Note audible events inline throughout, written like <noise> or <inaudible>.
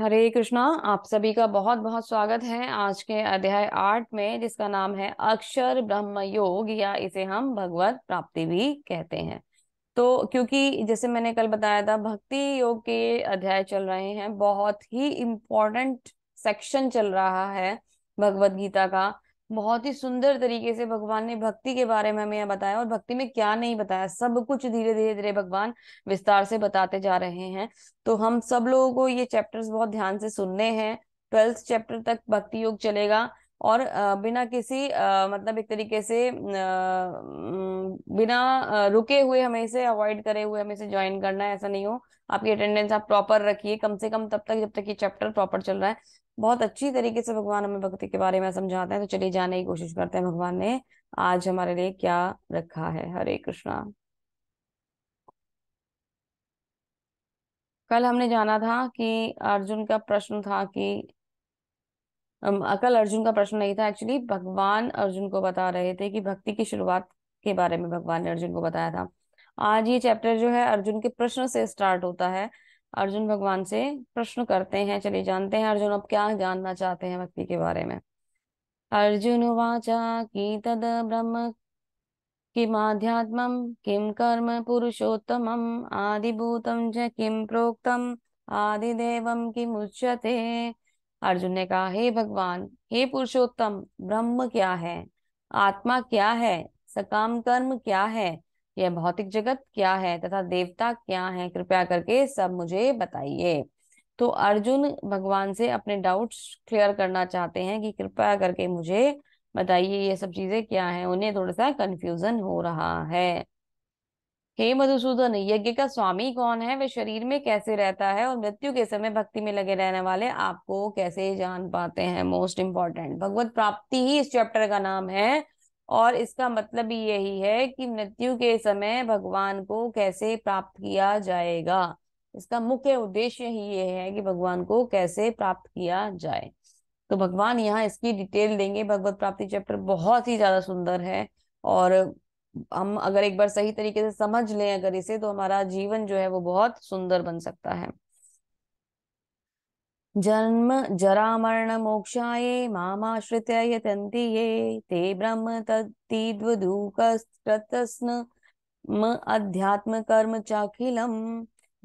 हरे कृष्णा आप सभी का बहुत बहुत स्वागत है आज के अध्याय आठ में जिसका नाम है अक्षर ब्रह्म योग या इसे हम भगवत प्राप्ति भी कहते हैं तो क्योंकि जैसे मैंने कल बताया था भक्ति योग के अध्याय चल रहे हैं बहुत ही इम्पोर्टेंट सेक्शन चल रहा है भगवत गीता का बहुत ही सुंदर तरीके से भगवान ने भक्ति के बारे में हमें बताया और भक्ति में क्या नहीं बताया सब कुछ धीरे धीरे धीरे भगवान विस्तार से बताते जा रहे हैं तो हम सब लोगों को ये चैप्टर्स बहुत ध्यान से सुनने हैं ट्वेल्थ चैप्टर तक भक्ति योग चलेगा और बिना किसी मतलब एक तरीके से बिना रुके हुए हमें इसे अवॉइड करे हुए हमें इसे ज्वाइन करना है ऐसा नहीं हो आपकी अटेंडेंस आप प्रॉपर रखिए कम से कम तब तक जब तक ये चैप्टर प्रॉपर चल रहा है बहुत अच्छी तरीके से भगवान हमें भक्ति के बारे में समझाते हैं तो चलिए जाने की कोशिश करते हैं भगवान ने आज हमारे लिए क्या रखा है हरे कृष्णा कल हमने जाना था कि अर्जुन का प्रश्न था कि कल अर्जुन का प्रश्न नहीं था एक्चुअली भगवान अर्जुन को बता रहे थे कि भक्ति की शुरुआत के बारे में भगवान ने अर्जुन को बताया था आज ये चैप्टर जो है अर्जुन के प्रश्न से स्टार्ट होता है अर्जुन भगवान से प्रश्न करते हैं चलिए जानते हैं अर्जुन अब क्या जानना चाहते हैं भक्ति के बारे में अर्जुन वाचा की तद ब्रह्म किमाध्यात्मं किम कर्म पुरुषोत्तम आदिभूतम च किम प्रोक्तम प्रोक्तम् आदिदेवं किमुच्यते अर्जुन ने कहा हे भगवान हे पुरुषोत्तम ब्रह्म क्या है आत्मा क्या है सकाम कर्म क्या है यह भौतिक जगत क्या है तथा देवता क्या है कृपया करके सब मुझे बताइए तो अर्जुन भगवान से अपने डाउट्स क्लियर करना चाहते हैं कि कृपया करके मुझे बताइए ये सब चीजें क्या है उन्हें थोड़ा सा कंफ्यूजन हो रहा है हे मधुसूदन यज्ञ का स्वामी कौन है वे शरीर में कैसे रहता है और मृत्यु के समय भक्ति में लगे रहने वाले आपको कैसे जान पाते हैं मोस्ट इम्पॉर्टेंट भगवत प्राप्ति ही इस चैप्टर का नाम है और इसका मतलब भी यही है कि मृत्यु के समय भगवान को कैसे प्राप्त किया जाएगा इसका मुख्य उद्देश्य ही ये है कि भगवान को कैसे प्राप्त किया जाए तो भगवान यहाँ इसकी डिटेल देंगे भगवत प्राप्ति चैप्टर बहुत ही ज्यादा सुंदर है और हम अगर एक बार सही तरीके से समझ लें अगर इसे तो हमारा जीवन जो है वो बहुत सुंदर बन सकता है जन्म जरा मरण मोक्षाए माश्रित यतन्ति ये ते ब्रह्म तद्विदूकस्तस्म अध्यात्म कर्म चाखिलम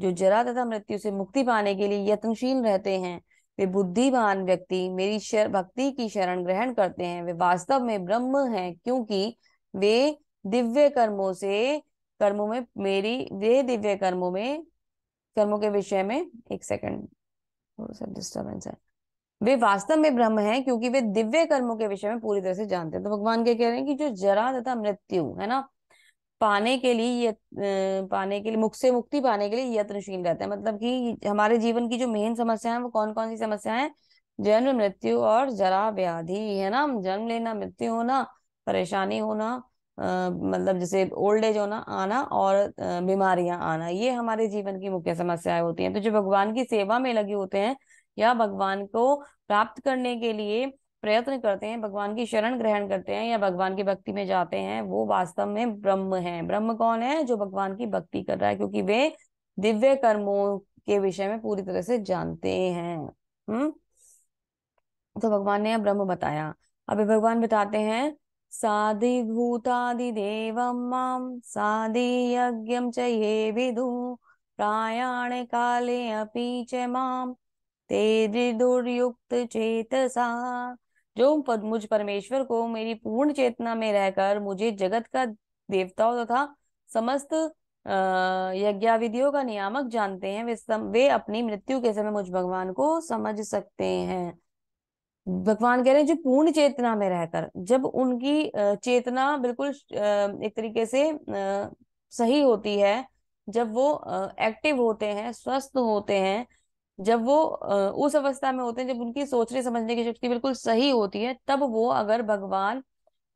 जो जरा तथा मृत्यु से मुक्ति पाने के लिए यत्नशील रहते हैं वे बुद्धिमान व्यक्ति मेरी शर, भक्ति की शरण ग्रहण करते हैं वे वास्तव में ब्रह्म हैं क्योंकि वे दिव्य कर्मों से कर्मों में मेरी वे दिव्य कर्मों में कर्मों के विषय में एक सेकंड थोड़ा सा डिस्टर्बेंस है वे वास्तव में ब्रह्म हैं क्योंकि वे दिव्य कर्मों के विषय में पूरी तरह से जानते हैं तो भगवान क्या कह रहे हैं कि जो जरा तथा मृत्यु है ना पाने के लिए ये पाने के लिए मुख से मुक्ति पाने के लिए यत्नशील रहते हैं मतलब कि हमारे जीवन की जो मेन समस्या है वो कौन कौन सी समस्या है जन्म मृत्यु और जरा व्याधि है ना जन्म लेना मृत्यु होना परेशानी होना मतलब जैसे ओल्ड एज होना आना और बीमारियां आना ये हमारे जीवन की मुख्य समस्याएं होती हैं तो जो भगवान की सेवा में लगे होते हैं या भगवान को प्राप्त करने के लिए प्रयत्न करते हैं भगवान की शरण ग्रहण करते हैं या भगवान की भक्ति में जाते हैं वो वास्तव में ब्रह्म है ब्रह्म कौन है जो भगवान की भक्ति कर रहा है क्योंकि वे दिव्य कर्मों के विषय में पूरी तरह से जानते हैं हम्म तो भगवान ने ब्रह्म बताया अभी भगवान बताते हैं साधिभूतादिदेवं मां च ये विदुः प्रायाणे काले अपि च मां ते दुर्युक्त चेतसा जो पद मुझ परमेश्वर को मेरी पूर्ण चेतना में रहकर मुझे जगत का देवताओं तथा समस्त यज्ञाविधियों का नियामक जानते हैं वे सम, वे अपनी मृत्यु के समय मुझ भगवान को समझ सकते हैं भगवान कह रहे हैं जो पूर्ण चेतना में रहकर जब उनकी चेतना बिल्कुल एक तरीके से सही होती है जब वो एक्टिव होते हैं स्वस्थ होते हैं जब वो उस अवस्था में होते हैं जब उनकी सोचने समझने की शक्ति बिल्कुल सही होती है तब वो अगर भगवान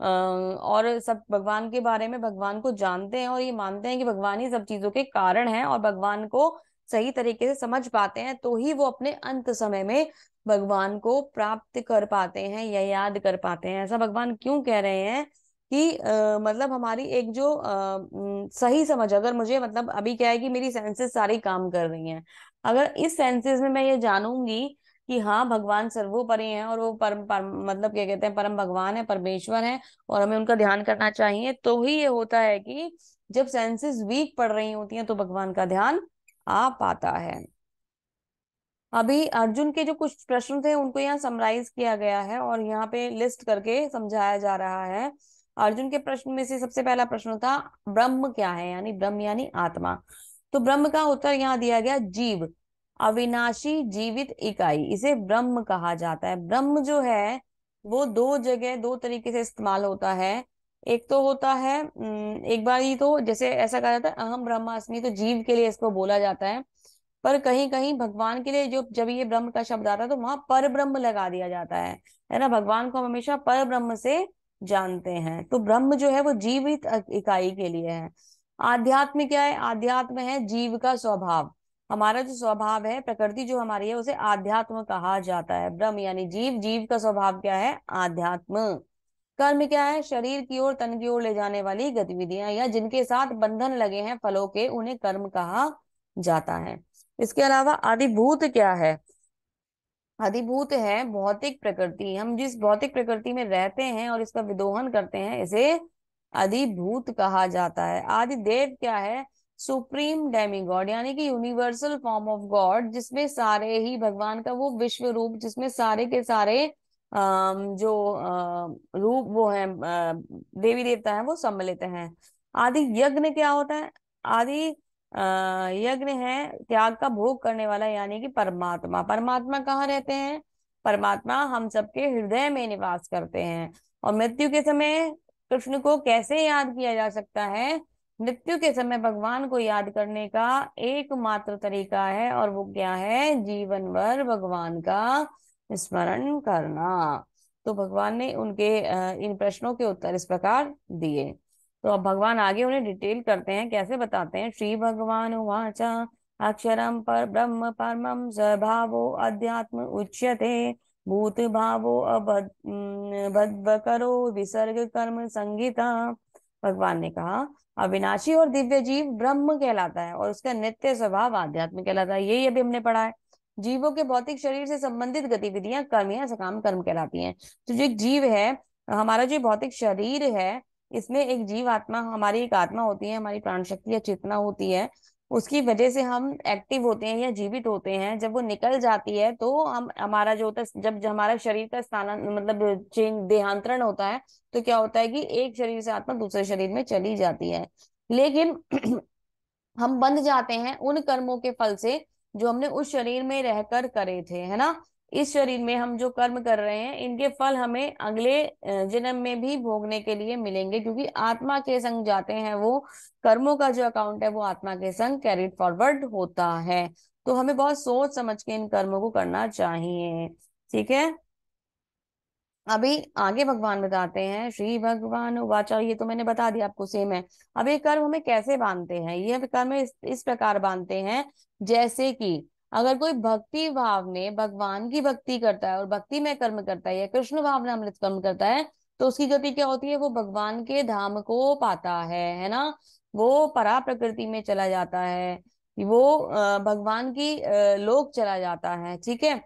और सब भगवान के बारे में भगवान को जानते हैं और ये मानते हैं कि भगवान ही सब चीजों के कारण है और भगवान को सही तरीके से समझ पाते हैं तो ही वो अपने अंत समय में भगवान को प्राप्त कर पाते हैं या याद कर पाते हैं ऐसा भगवान क्यों कह रहे हैं कि आ, मतलब हमारी एक जो आ, सही समझ अगर मुझे मतलब अभी क्या है कि मेरी सेंसेस सारी काम कर रही हैं अगर इस सेंसेस में मैं ये जानूंगी कि हाँ भगवान सर्वोपरि हैं और वो परम पर, मतलब क्या कहते हैं परम भगवान है परमेश्वर है और हमें उनका ध्यान करना चाहिए तो ही ये होता है कि जब सेंसेस वीक पड़ रही होती हैं तो भगवान का ध्यान आ पाता है अभी अर्जुन के जो कुछ प्रश्न थे उनको यहाँ समराइज किया गया है और यहाँ पे लिस्ट करके समझाया जा रहा है अर्जुन के प्रश्न में से सबसे पहला प्रश्न था ब्रह्म क्या है यानी ब्रह्म यानी आत्मा तो ब्रह्म का उत्तर यहाँ दिया गया जीव अविनाशी जीवित इकाई इसे ब्रह्म कहा जाता है ब्रह्म जो है वो दो जगह दो तरीके से इस्तेमाल होता है एक तो होता है एक बार ही तो जैसे ऐसा कहा जाता है अहम ब्रह्मास्मि तो जीव के लिए इसको बोला जाता है पर कहीं कहीं भगवान के लिए जो जब ये ब्रह्म का शब्द आता है तो वहां पर ब्रह्म लगा दिया जाता है है ना भगवान को हम हमेशा पर ब्रह्म से जानते हैं तो ब्रह्म जो है वो जीवित इकाई के लिए है आध्यात्म क्या है आध्यात्म है जीव का स्वभाव हमारा जो स्वभाव है प्रकृति जो हमारी है उसे आध्यात्म कहा जाता है ब्रह्म यानी जीव जीव का स्वभाव क्या है आध्यात्म कर्म क्या है शरीर की ओर तन की ओर ले जाने वाली गतिविधियां या जिनके साथ बंधन लगे हैं फलों के उन्हें कर्म कहा जाता है इसके अलावा आदिभूत क्या है अधिभूत है भौतिक प्रकृति हम जिस भौतिक प्रकृति में रहते हैं और इसका विदोहन करते हैं इसे अधिभूत कहा जाता है आदिदेव क्या है सुप्रीम डेमीगॉड यानी कि यूनिवर्सल फॉर्म ऑफ गॉड जिसमें सारे ही भगवान का वो विश्व रूप जिसमें सारे के सारे जो रूप वो है देवी देवता है वो सम्मिलित हैं आदि यज्ञ क्या होता है आदि यज्ञ है त्याग का भोग करने वाला यानी कि परमात्मा परमात्मा कहाँ रहते हैं परमात्मा हम सबके हृदय में निवास करते हैं और मृत्यु के समय कृष्ण को कैसे याद किया जा सकता है मृत्यु के समय भगवान को याद करने का एकमात्र तरीका है और वो क्या है जीवन भर भगवान का स्मरण करना तो भगवान ने उनके इन प्रश्नों के उत्तर इस प्रकार दिए तो अब भगवान आगे उन्हें डिटेल करते हैं कैसे बताते हैं श्री भगवान वाचा अक्षरम पर ब्रह्म परमम स्वभावो अध्यात्म उच्यते भूत भावो करो विसर्ग कर्म संगीता भगवान ने कहा अविनाशी और दिव्य जीव ब्रह्म कहलाता है और उसका नित्य स्वभाव आध्यात्म कहलाता है यही अभी हमने पढ़ा है जीवों के भौतिक शरीर से संबंधित गतिविधियां कर्म या सकाम कर्म कहलाती हैं तो जो एक जीव है हमारा जो भौतिक शरीर है इसमें एक जीव आत्मा हमारी एक आत्मा होती है हमारी प्राण शक्ति या चेतना होती है उसकी वजह से हम एक्टिव होते हैं या जीवित होते हैं जब वो निकल जाती है तो हम हमारा जो होता है जब हमारा शरीर का स्थान मतलब चेंज देहांतरण होता है तो क्या होता है कि एक शरीर से आत्मा दूसरे शरीर में चली जाती है लेकिन <clears throat> हम बंध जाते हैं उन कर्मों के फल से जो हमने उस शरीर में रहकर करे थे है ना इस शरीर में हम जो कर्म कर रहे हैं इनके फल हमें अगले जन्म में भी भोगने के लिए मिलेंगे क्योंकि आत्मा के संग जाते हैं वो कर्मों का जो अकाउंट है वो आत्मा के संग कैरिड फॉरवर्ड होता है तो हमें बहुत सोच समझ के इन कर्मों को करना चाहिए ठीक है अभी आगे भगवान बताते हैं श्री भगवान वाचा ये तो मैंने बता दिया आपको सेम है अब ये कर्म हमें कैसे बांधते हैं ये कर्म इस, इस प्रकार बांधते हैं जैसे कि अगर कोई भक्ति भाव में भगवान की भक्ति करता है और भक्ति में कर्म करता है या कृष्ण भाव में अमृत कर्म करता है तो उसकी गति क्या होती है वो भगवान के धाम को पाता है है ना वो परा प्रकृति में चला जाता है वो भगवान की लोक चला जाता है ठीक है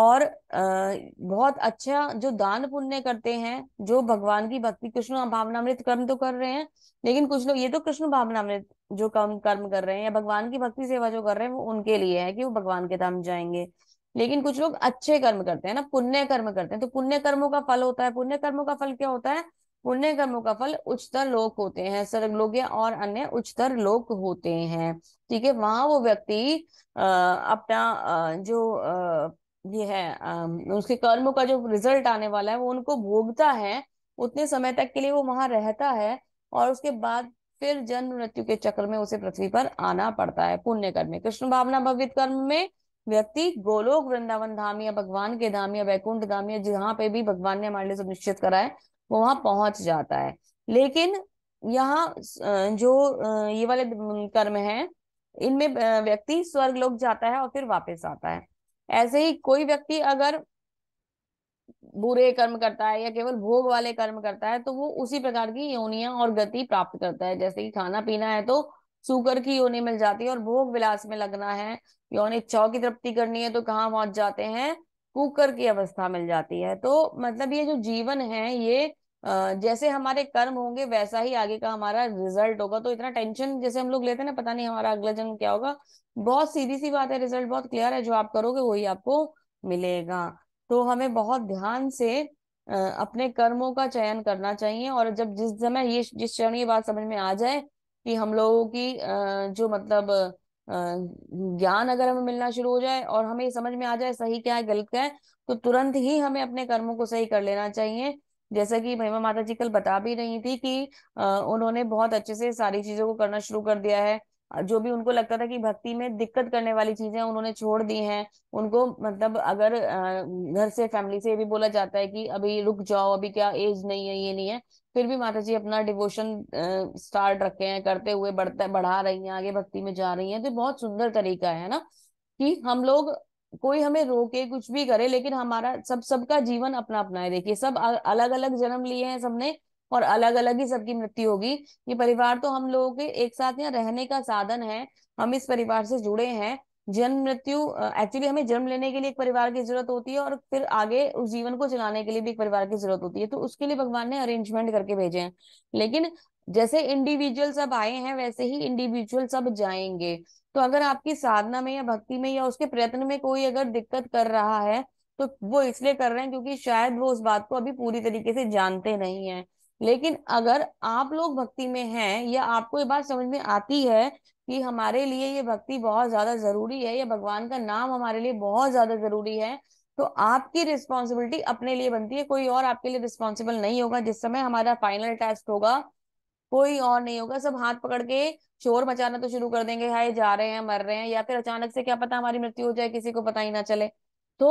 और बहुत अच्छा जो दान पुण्य करते हैं जो भगवान की भक्ति कृष्ण भावनामृत कर्म तो कर रहे हैं लेकिन कुछ लोग ये तो कृष्ण भावनामृत जो कर्म कर्म कर रहे हैं या भगवान की भक्ति सेवा जो कर रहे हैं वो उनके लिए है कि वो भगवान के धाम जाएंगे लेकिन कुछ लोग अच्छे कर्म करते हैं ना पुण्य कर्म करते हैं तो पुण्य कर्मों का फल होता है पुण्य कर्मों का फल क्या होता है पुण्य कर्मों का फल उच्चतर लोक होते हैं सर्ग लोग और अन्य उच्चतर लोक होते हैं ठीक है वहां वो व्यक्ति अपना जो ये है आ, उसके कर्मों का जो रिजल्ट आने वाला है वो उनको भोगता है उतने समय तक के लिए वो वहां रहता है और उसके बाद फिर जन्म मृत्यु के चक्र में उसे पृथ्वी पर आना पड़ता है पुण्य कर्म में कृष्ण भावना भवित कर्म में व्यक्ति गोलोक वृंदावन धाम या भगवान के धाम या वैकुंठ धाम या जहां पे भी भगवान ने हमारे लिए सुनिश्चित करा है वो वहां पहुंच जाता है लेकिन यहाँ जो ये वाले कर्म है इनमें व्यक्ति स्वर्ग लोग जाता है और फिर वापस आता है ऐसे ही कोई व्यक्ति अगर बुरे कर्म करता है या केवल भोग वाले कर्म करता है तो वो उसी प्रकार की योनिया और गति प्राप्त करता है जैसे कि खाना पीना है तो सूकर की योनि मिल जाती है और भोग विलास में लगना है योनि चौ की तृप्ति करनी है तो कहाँ पहुंच जाते हैं कुकर की अवस्था मिल जाती है तो मतलब ये जो जीवन है ये जैसे हमारे कर्म होंगे वैसा ही आगे का हमारा रिजल्ट होगा तो इतना टेंशन जैसे हम लोग लेते हैं ना पता नहीं हमारा अगला जन्म क्या होगा बहुत सीधी सी बात है रिजल्ट बहुत क्लियर है जो आप करोगे वही आपको मिलेगा तो हमें बहुत ध्यान से अपने कर्मों का चयन करना चाहिए और जब जिस समय ये जिस चरण ये बात समझ में आ जाए कि हम लोगों की जो मतलब ज्ञान अगर हमें मिलना शुरू हो जाए और हमें समझ में आ जाए सही क्या है गलत क्या है तो तुरंत ही हमें अपने कर्मों को सही कर लेना चाहिए जैसा कि महिमा माता जी कल बता भी रही थी कि उन्होंने बहुत अच्छे से सारी चीजों को करना शुरू कर दिया है जो भी उनको लगता था कि भक्ति में दिक्कत करने वाली चीजें उन्होंने छोड़ दी हैं उनको मतलब अगर घर से फैमिली से भी बोला जाता है कि अभी रुक जाओ अभी क्या एज नहीं है ये नहीं है फिर भी माता जी अपना डिवोशन स्टार्ट रखे हैं करते हुए बढ़ता बढ़ा रही हैं आगे भक्ति में जा रही हैं तो बहुत सुंदर तरीका है ना कि हम लोग कोई हमें रोके कुछ भी करे लेकिन हमारा सब सबका जीवन अपना अपना है देखिए सब अलग अलग जन्म लिए हैं सबने और अलग अलग ही सबकी मृत्यु होगी ये परिवार तो हम लोगों के एक साथ यहाँ रहने का साधन है हम इस परिवार से जुड़े हैं जन्म मृत्यु एक्चुअली हमें जन्म लेने के लिए एक परिवार की जरूरत होती है और फिर आगे उस जीवन को चलाने के लिए भी एक परिवार की जरूरत होती है तो उसके लिए भगवान ने अरेंजमेंट करके भेजे हैं लेकिन जैसे इंडिविजुअल सब आए हैं वैसे ही इंडिविजुअल सब जाएंगे तो अगर आपकी साधना में या भक्ति में या उसके प्रयत्न में कोई अगर दिक्कत कर रहा है तो वो इसलिए कर रहे हैं क्योंकि शायद वो उस बात को अभी पूरी तरीके से जानते नहीं है लेकिन अगर आप लोग भक्ति में हैं या आपको ये बात समझ में आती है कि हमारे लिए ये भक्ति बहुत ज्यादा जरूरी है या भगवान का नाम हमारे लिए बहुत ज्यादा जरूरी है तो आपकी रिस्पॉन्सिबिलिटी अपने लिए बनती है कोई और आपके लिए रिस्पॉन्सिबल नहीं होगा जिस समय हमारा फाइनल टेस्ट होगा कोई और नहीं होगा सब हाथ पकड़ के शोर मचाना तो शुरू कर देंगे हाय जा रहे हैं मर रहे हैं या फिर अचानक से क्या पता हमारी मृत्यु हो जाए किसी को पता ही ना चले तो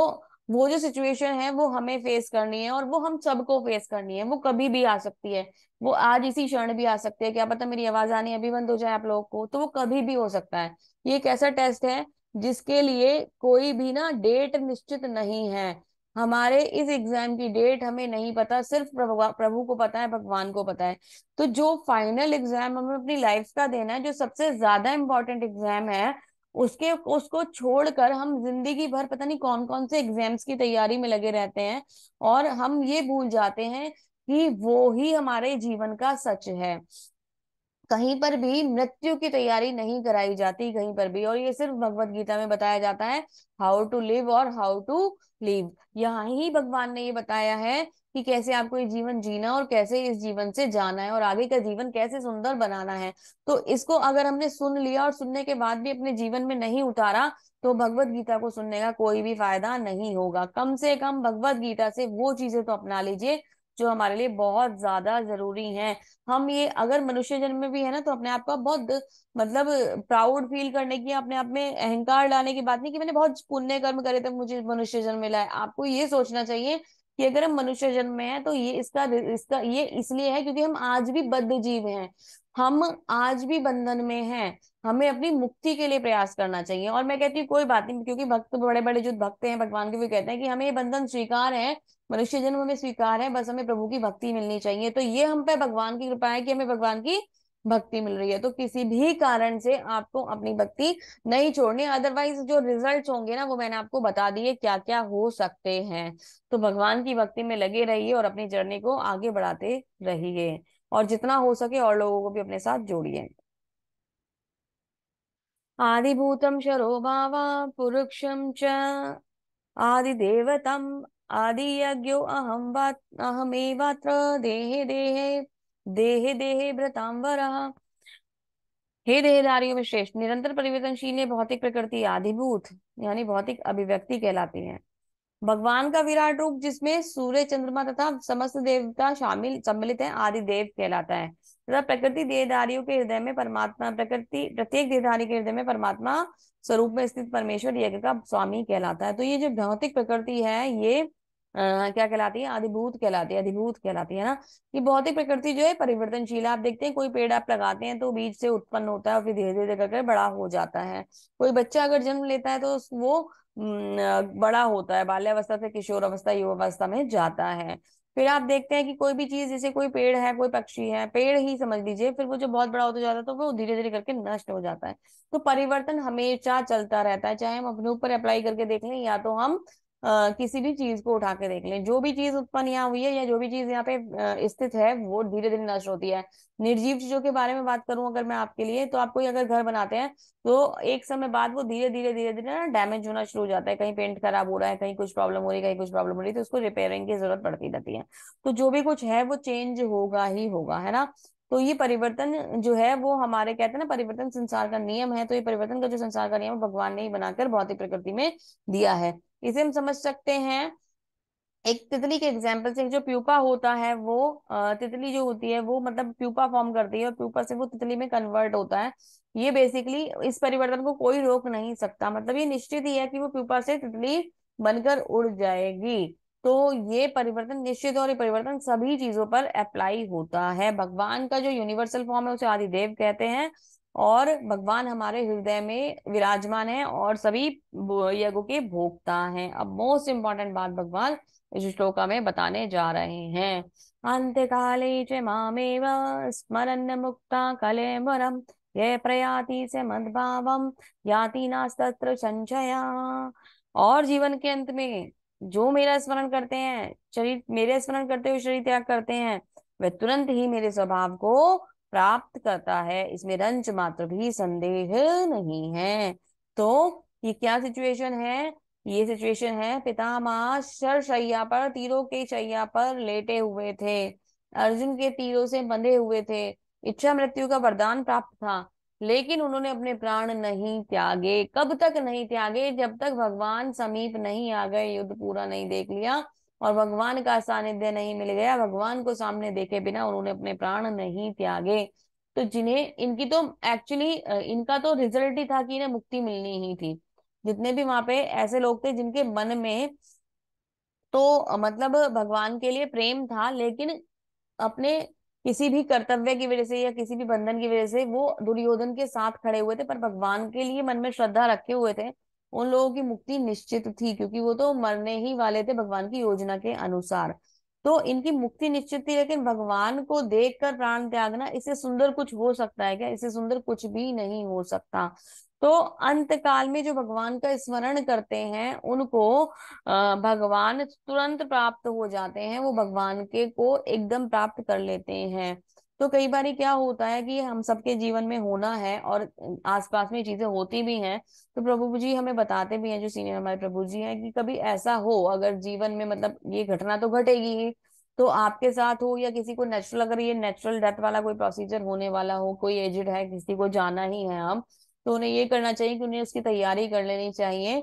वो जो सिचुएशन है वो हमें फेस करनी है और वो हम सबको फेस करनी है वो कभी भी आ सकती है वो आज इसी क्षण भी आ सकती है क्या पता मेरी आवाज आनी अभी बंद हो जाए आप लोगों को तो वो कभी भी हो सकता है ये एक ऐसा टेस्ट है जिसके लिए कोई भी ना डेट निश्चित नहीं है हमारे इस एग्जाम की डेट हमें नहीं पता सिर्फ प्रभु को पता है भगवान को पता है तो जो फाइनल एग्जाम हमें अपनी लाइफ का देना है जो सबसे ज्यादा इम्पोर्टेंट एग्जाम है उसके उसको छोड़कर हम जिंदगी भर पता नहीं कौन कौन से एग्जाम्स की तैयारी में लगे रहते हैं और हम ये भूल जाते हैं कि वो ही हमारे जीवन का सच है कहीं पर भी मृत्यु की तैयारी नहीं कराई जाती कहीं पर भी और ये सिर्फ भगवत गीता में बताया जाता है हाउ टू लिव और हाउ टू लिव यहाँ ही भगवान ने ये बताया है कि कैसे आपको ये जीवन जीना और कैसे इस जीवन से जाना है और आगे का जीवन कैसे सुंदर बनाना है तो इसको अगर हमने सुन लिया और सुनने के बाद भी अपने जीवन में नहीं उतारा तो भगवत गीता को सुनने का कोई भी फायदा नहीं होगा कम से कम भगवत गीता से वो चीजें तो अपना लीजिए जो हमारे लिए बहुत ज्यादा जरूरी हैं हम ये अगर मनुष्य जन्म में भी है ना तो अपने आप का बहुत मतलब प्राउड फील करने की अपने आप में अहंकार लाने की बात नहीं कि मैंने बहुत पुण्य कर्म करे थे मुझे मनुष्य जन्म मिला है आपको ये सोचना चाहिए कि अगर हम मनुष्य जन्म में है तो ये इसका इसका ये इसलिए है क्योंकि हम आज भी बद्ध जीव हैं हम आज भी बंधन में हैं हमें अपनी मुक्ति के लिए प्रयास करना चाहिए और मैं कहती हूँ कोई बात नहीं क्योंकि भक्त तो बड़े बड़े जो भक्त हैं भगवान के भी कहते हैं कि हमें ये बंधन स्वीकार है मनुष्य जन्म हमें स्वीकार है बस हमें प्रभु की भक्ति मिलनी चाहिए तो ये हम पे भगवान की कृपा है कि हमें भगवान की भक्ति मिल रही है तो किसी भी कारण से आपको अपनी भक्ति नहीं छोड़नी अदरवाइज जो रिजल्ट होंगे ना वो मैंने आपको बता दिए क्या क्या हो सकते हैं तो भगवान की भक्ति में लगे रहिए और अपनी जर्नी को आगे बढ़ाते रहिए और जितना हो सके और लोगों को भी अपने साथ जोड़िए आदिभूत शरो भावा पुरुषं च आदिदेवतम् आदियज्ञो अहम अहमेवात्र देहे देहे देहे देहे भ्रतांबर हे देहधारियों में श्रेष्ठ निरंतर परिवर्तनशील है भौतिक प्रकृति आधिभूत यानी भौतिक अभिव्यक्ति कहलाती है भगवान का विराट रूप जिसमें सूर्य चंद्रमा तथा समस्त देवता शामिल सम्मिलित है आदि देव कहलाता है तथा प्रकृति देहधारियों के हृदय में परमात्मा प्रकृति प्रत्येक देहधारी के हृदय में परमात्मा स्वरूप में स्थित परमेश्वर यज्ञ का स्वामी कहलाता है तो ये जो भौतिक प्रकृति है ये आ, क्या कहलाती है अधिभूत कहलाती है अधिभूत कहलाती है ना कि भौतिक प्रकृति जो है परिवर्तनशील आप देखते हैं कोई पेड़ आप लगाते हैं तो बीज से उत्पन्न होता है और फिर धीरे धीरे करके बड़ा हो जाता है कोई बच्चा अगर जन्म लेता है तो वो बड़ा होता है बाल्यावस्था से किशोर अवस्था युवा अवस्था में जाता है फिर आप देखते हैं कि कोई भी चीज जैसे कोई पेड़ है कोई पक्षी है पेड़ ही समझ लीजिए फिर वो जो बहुत बड़ा होता जाता है तो वो धीरे धीरे करके नष्ट हो जाता है तो परिवर्तन हमेशा चलता रहता है चाहे हम अपने ऊपर अप्लाई करके देख लें या तो हम किसी भी चीज को उठा के देख लें जो भी चीज उत्पन्न यहाँ हुई है या जो भी चीज यहाँ पे स्थित है वो धीरे धीरे नष्ट होती है निर्जीव चीजों के बारे में बात करूं अगर मैं आपके लिए तो आप कोई अगर घर बनाते हैं तो एक समय बाद वो धीरे धीरे धीरे धीरे ना डैमेज होना शुरू हो जाता है कहीं पेंट खराब हो रहा है कहीं कुछ प्रॉब्लम हो रही है कहीं कुछ प्रॉब्लम हो रही है तो उसको रिपेयरिंग की जरूरत पड़ती रहती है तो जो भी कुछ है वो चेंज होगा ही होगा है ना तो ये परिवर्तन जो है वो हमारे कहते हैं ना परिवर्तन संसार का नियम है तो ये परिवर्तन का जो संसार का नियम भगवान ने ही बनाकर भौतिक प्रकृति में दिया है इसे हम समझ सकते हैं एक तितली के एग्जाम्पल से जो प्यूपा होता है वो तितली जो होती है वो मतलब प्यूपा फॉर्म करती है और प्यूपा से वो तितली में कन्वर्ट होता है ये बेसिकली इस परिवर्तन को कोई रोक नहीं सकता मतलब ये निश्चित ही है कि वो प्यूपा से तितली बनकर उड़ जाएगी तो ये परिवर्तन निश्चित और ये परिवर्तन सभी चीजों पर अप्लाई होता है भगवान का जो यूनिवर्सल फॉर्म है उसे आदिदेव कहते हैं और भगवान हमारे हृदय में विराजमान है और सभी यज्ञ के भोक्ता हैं अब मोस्ट इम्पोर्टेंट बात भगवान इस श्लोका में बताने जा रहे हैं अंत काले च मामेव स्मरण मुक्ता कले मरम ये प्रयाति से मद भाव याति नास्तत्र संचया और जीवन के अंत में जो मेरा स्मरण करते हैं शरीर मेरे स्मरण करते हुए शरीर त्याग करते हैं वे तुरंत ही मेरे स्वभाव को प्राप्त करता है इसमें रंज मात्र भी संदेह नहीं है तो ये क्या सिचुएशन है ये सिचुएशन है शर शैया पर तीरों के शैया पर लेटे हुए थे अर्जुन के तीरों से बंधे हुए थे इच्छा मृत्यु का वरदान प्राप्त था लेकिन उन्होंने अपने प्राण नहीं त्यागे कब तक नहीं त्यागे जब तक भगवान समीप नहीं आ गए युद्ध पूरा नहीं देख लिया और भगवान का सानिध्य नहीं मिल गया भगवान को सामने देखे बिना उन्होंने अपने प्राण नहीं त्यागे तो जिन्हें इनकी तो एक्चुअली इनका तो रिजल्ट ही था कि इन्हें मुक्ति मिलनी ही थी जितने भी वहां पे ऐसे लोग थे जिनके मन में तो मतलब भगवान के लिए प्रेम था लेकिन अपने किसी भी कर्तव्य की वजह से या किसी भी बंधन की वजह से वो दुर्योधन के साथ खड़े हुए थे पर भगवान के लिए मन में श्रद्धा रखे हुए थे उन लोगों की मुक्ति निश्चित थी क्योंकि वो तो मरने ही वाले थे भगवान की योजना के अनुसार तो इनकी मुक्ति निश्चित थी लेकिन भगवान को देखकर प्राण त्यागना इससे सुंदर कुछ हो सकता है क्या इससे सुंदर कुछ भी नहीं हो सकता तो अंत काल में जो भगवान का स्मरण करते हैं उनको भगवान तुरंत प्राप्त हो जाते हैं वो भगवान के को एकदम प्राप्त कर लेते हैं तो कई बार क्या होता है कि हम सबके जीवन में होना है और आसपास में चीजें होती भी हैं तो प्रभु जी हमें बताते भी हैं जो सीनियर हमारे प्रभु जी हैं कि कभी ऐसा हो अगर जीवन में मतलब ये घटना तो घटेगी ही तो आपके साथ हो या किसी को नेचुरल अगर ये नेचुरल डेथ वाला कोई प्रोसीजर होने वाला हो कोई एजिड है किसी को जाना ही है हम तो उन्हें ये करना चाहिए कि उन्हें उसकी तैयारी कर लेनी चाहिए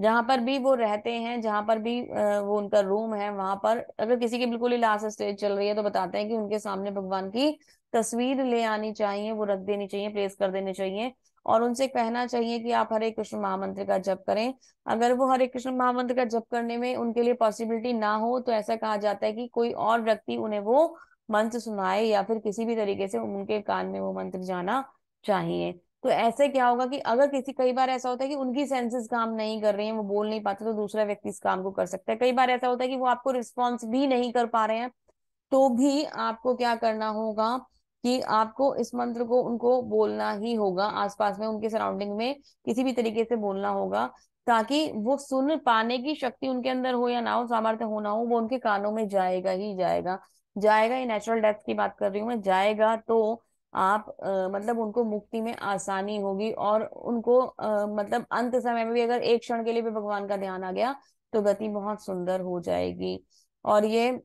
जहां पर भी वो रहते हैं जहां पर भी वो उनका रूम है वहां पर अगर किसी की बिल्कुल ही लास्ट स्टेज चल रही है तो बताते हैं कि उनके सामने भगवान की तस्वीर ले आनी चाहिए वो रख देनी चाहिए प्लेस कर देनी चाहिए और उनसे कहना चाहिए कि आप हरे कृष्ण महामंत्र का जप करें अगर वो हरे कृष्ण महामंत्र का जप करने में उनके लिए पॉसिबिलिटी ना हो तो ऐसा कहा जाता है कि कोई और व्यक्ति उन्हें वो मंत्र सुनाए या फिर किसी भी तरीके से उनके कान में वो मंत्र जाना चाहिए तो ऐसे क्या होगा कि अगर किसी कई बार ऐसा होता है कि उनकी सेंसेस काम नहीं कर रही है वो बोल नहीं पाते तो दूसरा व्यक्ति इस काम को कर सकता है कई बार ऐसा होता है कि वो आपको रिस्पॉन्स भी नहीं कर पा रहे हैं तो भी आपको क्या करना होगा कि आपको इस मंत्र को उनको बोलना ही होगा आसपास में उनके सराउंडिंग में किसी भी तरीके से बोलना होगा ताकि वो सुन पाने की शक्ति उनके अंदर हो या ना हो सामर्थ्य हो ना हो वो उनके कानों में जाएगा ही जाएगा जाएगा ये नेचुरल डेथ की बात कर रही हूँ मैं जाएगा तो आप आ, मतलब उनको मुक्ति में आसानी होगी और उनको आ, मतलब अंत समय में भी अगर एक क्षण के लिए भी भगवान का ध्यान आ गया तो गति बहुत सुंदर हो जाएगी और ये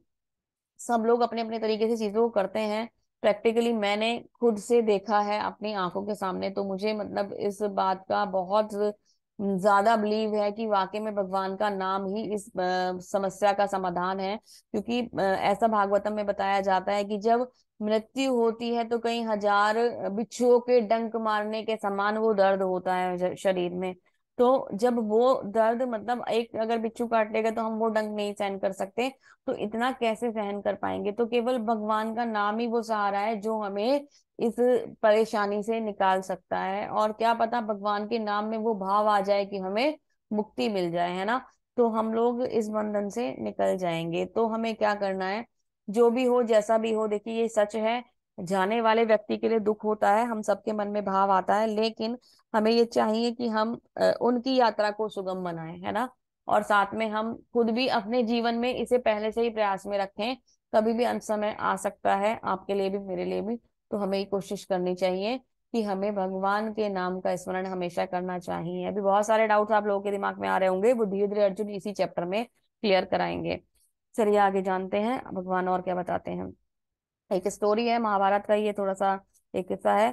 सब लोग अपने अपने तरीके से चीजों को करते हैं प्रैक्टिकली मैंने खुद से देखा है अपनी आंखों के सामने तो मुझे मतलब इस बात का बहुत ज्यादा बिलीव है कि वाकई में भगवान का नाम ही इस समस्या का समाधान है क्योंकि ऐसा भागवतम में बताया जाता है कि जब मृत्यु होती है तो कई हजार बिच्छुओं के डंक मारने के समान वो दर्द होता है शरीर में तो जब वो दर्द मतलब एक अगर बिच्छू काट लेगा तो हम वो डंक नहीं सहन कर सकते तो इतना कैसे सहन कर पाएंगे तो केवल भगवान का नाम ही वो सहारा है जो हमें इस परेशानी से निकाल सकता है और क्या पता भगवान के नाम में वो भाव आ जाए कि हमें मुक्ति मिल जाए है ना तो हम लोग इस बंधन से निकल जाएंगे तो हमें क्या करना है जो भी हो जैसा भी हो देखिए ये सच है जाने वाले व्यक्ति के लिए दुख होता है हम सबके मन में भाव आता है लेकिन हमें ये चाहिए कि हम उनकी यात्रा को सुगम बनाए है ना और साथ में हम खुद भी अपने जीवन में इसे पहले से ही प्रयास में रखें कभी भी अंत समय आ सकता है आपके लिए भी मेरे लिए भी तो हमें ये कोशिश करनी चाहिए कि हमें भगवान के नाम का स्मरण हमेशा करना चाहिए अभी बहुत सारे डाउट्स आप लोगों के दिमाग में आ रहे होंगे वो धीरे धीरे अर्जुन इसी चैप्टर में क्लियर कराएंगे चलिए आगे जानते हैं भगवान और क्या बताते हैं एक स्टोरी है महाभारत का ये थोड़ा सा एक किस्सा है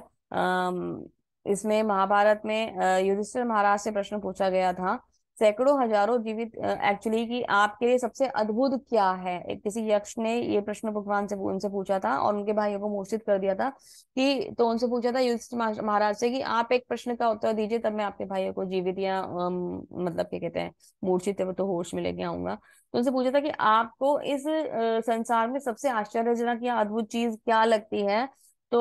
इसमें महाभारत में युधिष्ठिर महाराज से प्रश्न पूछा गया था सैकड़ों हजारों जीवित एक्चुअली कि आपके लिए सबसे अद्भुत क्या है किसी यक्ष ने ये प्रश्न भगवान से उनसे पूछा था और उनके भाइयों को मूर्छित कर दिया था कि तो उनसे पूछा था युद्ध महाराज से कि आप एक प्रश्न का उत्तर दीजिए तब मैं आपके भाइयों को जीवित या मतलब क्या कहते हैं मूर्छित है तो होश में लेके आऊंगा तो उनसे पूछा था कि आपको इस संसार में सबसे आश्चर्यजनक या अद्भुत चीज क्या लगती है तो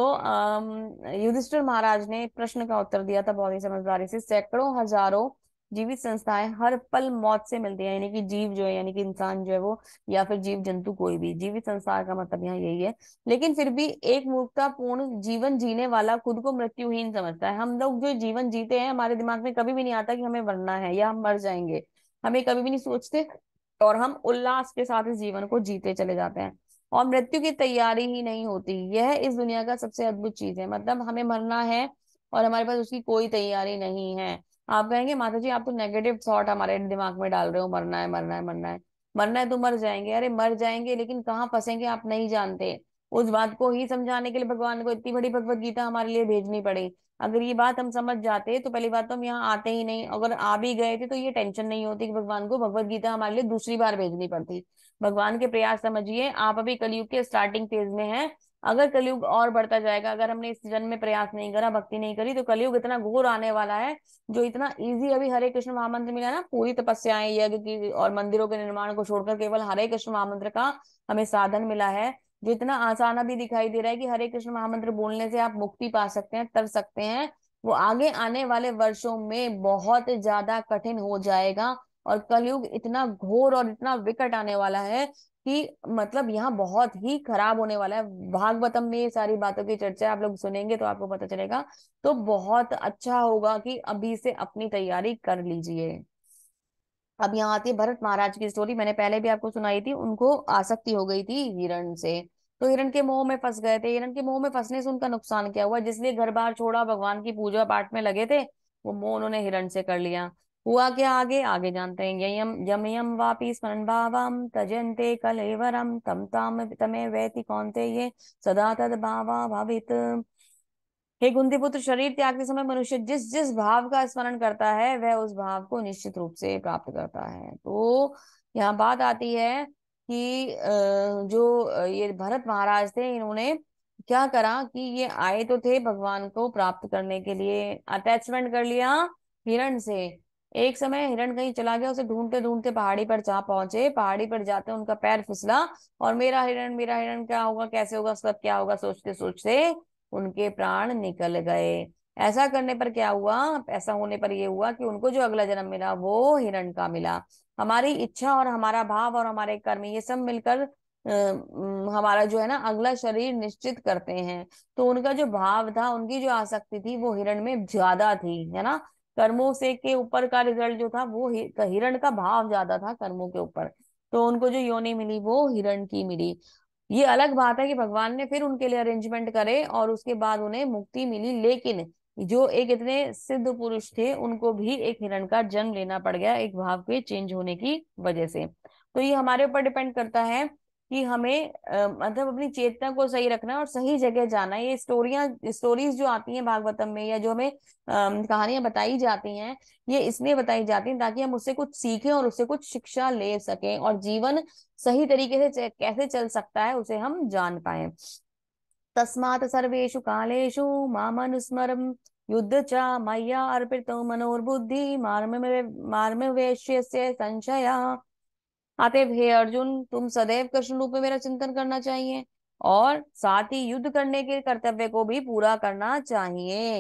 युधिष्ठिर महाराज ने प्रश्न का उत्तर दिया था बहुत ही समझदारी से सैकड़ों हजारों जीवित संस्थाएं हर पल मौत से मिलती है यानी कि जीव जो है यानी कि इंसान जो है वो या फिर जीव जंतु कोई भी जीवित संसार का मतलब यहाँ यही है लेकिन फिर भी एक मूर्खतापूर्ण जीवन जीने वाला खुद को मृत्युहीन समझता है हम लोग जो जीवन जीते हैं हमारे दिमाग में कभी भी नहीं आता कि हमें मरना है या हम मर जाएंगे हमें कभी भी नहीं सोचते और हम उल्लास के साथ इस जीवन को जीते चले जाते हैं और मृत्यु की तैयारी ही नहीं होती यह इस दुनिया का सबसे अद्भुत चीज है मतलब हमें मरना है और हमारे पास उसकी कोई तैयारी नहीं है आप कहेंगे माता जी आप तो नेगेटिव थॉट हमारे दिमाग में डाल रहे हो मरना है मरना है मरना है मरना है तो मर जाएंगे अरे मर जाएंगे लेकिन कहाँ फंसेंगे आप नहीं जानते उस बात को ही समझाने के लिए भगवान को इतनी बड़ी भगवत गीता हमारे लिए भेजनी पड़ी अगर ये बात हम समझ जाते तो पहली बात तो हम यहाँ आते ही नहीं अगर आ भी गए थे तो ये टेंशन नहीं होती कि भगवान को भगवत गीता हमारे लिए दूसरी बार भेजनी पड़ती भगवान के प्रयास समझिए आप अभी कलयुग के स्टार्टिंग फेज में हैं अगर कलयुग और बढ़ता जाएगा अगर हमने इस जन्म में प्रयास नहीं करा भक्ति नहीं करी तो कलयुग इतना घोर आने वाला है जो इतना इजी अभी हरे कृष्ण महामंत्र मिला ना पूरी तपस्याएं यज्ञ की और मंदिरों के निर्माण को छोड़कर केवल हरे कृष्ण महामंत्र का हमें साधन मिला है जो इतना आसान अभी दिखाई दे रहा है कि हरे कृष्ण महामंत्र बोलने से आप मुक्ति पा सकते हैं तर सकते हैं वो आगे आने वाले वर्षों में बहुत ज्यादा कठिन हो जाएगा और कलयुग इतना घोर और इतना विकट आने वाला है कि मतलब यहाँ बहुत ही खराब होने वाला है भागवतम में ये सारी बातों की चर्चा आप लोग सुनेंगे तो आपको पता चलेगा तो बहुत अच्छा होगा कि अभी से अपनी तैयारी कर लीजिए अब यहाँ आती है भरत महाराज की स्टोरी मैंने पहले भी आपको सुनाई थी उनको आसक्ति हो गई थी हिरण से तो हिरण के मोह में फंस गए थे हिरण के मोह में फंसने से उनका नुकसान क्या हुआ जिसलिए घर बार छोड़ा भगवान की पूजा पाठ में लगे थे वो मोह उन्होंने हिरण से कर लिया हुआ क्या आगे आगे जानते हैं यम यमयम वापी स्मरण भावम तजंते कलेवरम तम ताम तमे वैति कौनते ये सदा तद भावा भावित हे कुंती पुत्र शरीर त्याग के समय मनुष्य जिस जिस भाव का स्मरण करता है वह उस भाव को निश्चित रूप से प्राप्त करता है तो यहाँ बात आती है कि जो ये भरत महाराज थे इन्होंने क्या करा कि ये आए तो थे भगवान को प्राप्त करने के लिए अटैचमेंट कर लिया हिरण से एक समय हिरण कहीं चला गया उसे ढूंढते ढूंढते पहाड़ी पर जा पहुंचे पहाड़ी पर जाते उनका पैर फिसला और मेरा हिरण मेरा हिरण क्या होगा कैसे होगा सब क्या होगा सोचते सोचते उनके प्राण निकल गए ऐसा करने पर क्या हुआ ऐसा होने पर यह हुआ कि उनको जो अगला जन्म मिला वो हिरण का मिला हमारी इच्छा और हमारा भाव और हमारे कर्म ये सब मिलकर हमारा जो है ना अगला शरीर निश्चित करते हैं तो उनका जो भाव था उनकी जो आसक्ति थी वो हिरण में ज्यादा थी है ना कर्मों से के ऊपर का रिजल्ट जो था वो हिरण का भाव ज्यादा था कर्मों के ऊपर तो उनको जो योनि मिली वो हिरण की मिली ये अलग बात है कि भगवान ने फिर उनके लिए अरेंजमेंट करे और उसके बाद उन्हें मुक्ति मिली लेकिन जो एक इतने सिद्ध पुरुष थे उनको भी एक हिरण का जन्म लेना पड़ गया एक भाव के चेंज होने की वजह से तो ये हमारे ऊपर डिपेंड करता है कि हमें मतलब अपनी चेतना को सही रखना और सही जगह जाना ये स्टोरियां स्टोरीज जो आती हैं भागवतम में या जो हमें कहानियां बताई जाती हैं ये इसलिए बताई जाती हैं ताकि हम उससे कुछ सीखें और उससे कुछ शिक्षा ले सकें और जीवन सही तरीके से कैसे चल सकता है उसे हम जान पाए तस्मात सर्वेशु कालेषु मामनुस्मरम् युद्ध चा मैया अर्पित मनोर्बुद्धि मार्म मार्म संशया आते हे अर्जुन तुम सदैव कृष्ण रूप में मेरा चिंतन करना चाहिए और साथ ही युद्ध करने के कर्तव्य को भी पूरा करना चाहिए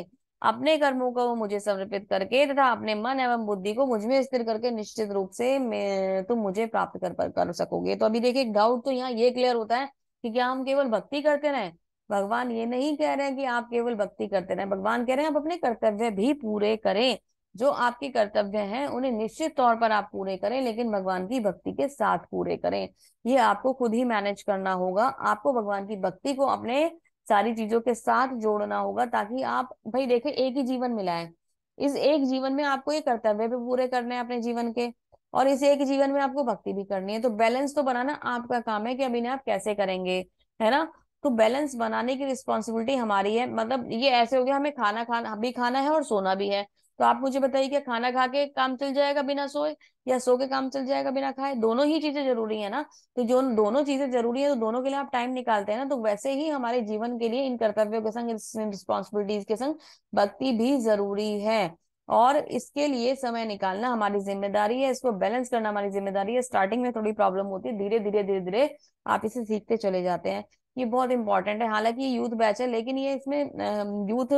अपने कर्मों को मुझे समर्पित करके तथा अपने मन एवं बुद्धि को मुझ में स्थिर करके निश्चित रूप से तुम मुझे प्राप्त कर कर सकोगे तो अभी देखिए डाउट तो यहाँ ये क्लियर होता है कि क्या हम केवल भक्ति करते रहे भगवान ये नहीं कह रहे हैं कि आप केवल भक्ति करते रहे भगवान कह रहे हैं आप अपने कर्तव्य भी पूरे करें जो आपके कर्तव्य हैं उन्हें निश्चित तौर पर आप पूरे करें लेकिन भगवान की भक्ति के साथ पूरे करें ये आपको खुद ही मैनेज करना होगा आपको भगवान की भक्ति को अपने सारी चीजों के साथ जोड़ना होगा ताकि आप भाई देखे एक ही जीवन मिला है इस एक जीवन में आपको ये कर्तव्य भी पूरे करने हैं अपने जीवन के और इस एक जीवन में आपको भक्ति भी करनी है तो बैलेंस तो बनाना आपका काम है कि अभी आप कैसे करेंगे है ना तो बैलेंस बनाने की रिस्पॉन्सिबिलिटी हमारी है मतलब ये ऐसे हो गया हमें खाना खाना भी खाना है और सोना भी है तो आप मुझे बताइए क्या खाना खा के काम चल जाएगा बिना सोए या सो के काम चल जाएगा बिना खाए दोनों ही चीजें जरूरी है ना तो जो दोनों चीजें जरूरी है तो दोनों के लिए आप टाइम निकालते हैं ना तो वैसे ही हमारे जीवन के लिए इन कर्तव्यों के संग इन रिस्पॉन्सिबिलिटीज के संग भक्ति भी जरूरी है और इसके लिए समय निकालना हमारी जिम्मेदारी है इसको बैलेंस करना हमारी जिम्मेदारी है स्टार्टिंग में थोड़ी प्रॉब्लम होती है धीरे धीरे धीरे धीरे आप इसे सीखते चले जाते हैं ये बहुत इंपॉर्टेंट है हालांकि ये यूथ बैच है लेकिन ये इसमें यूथ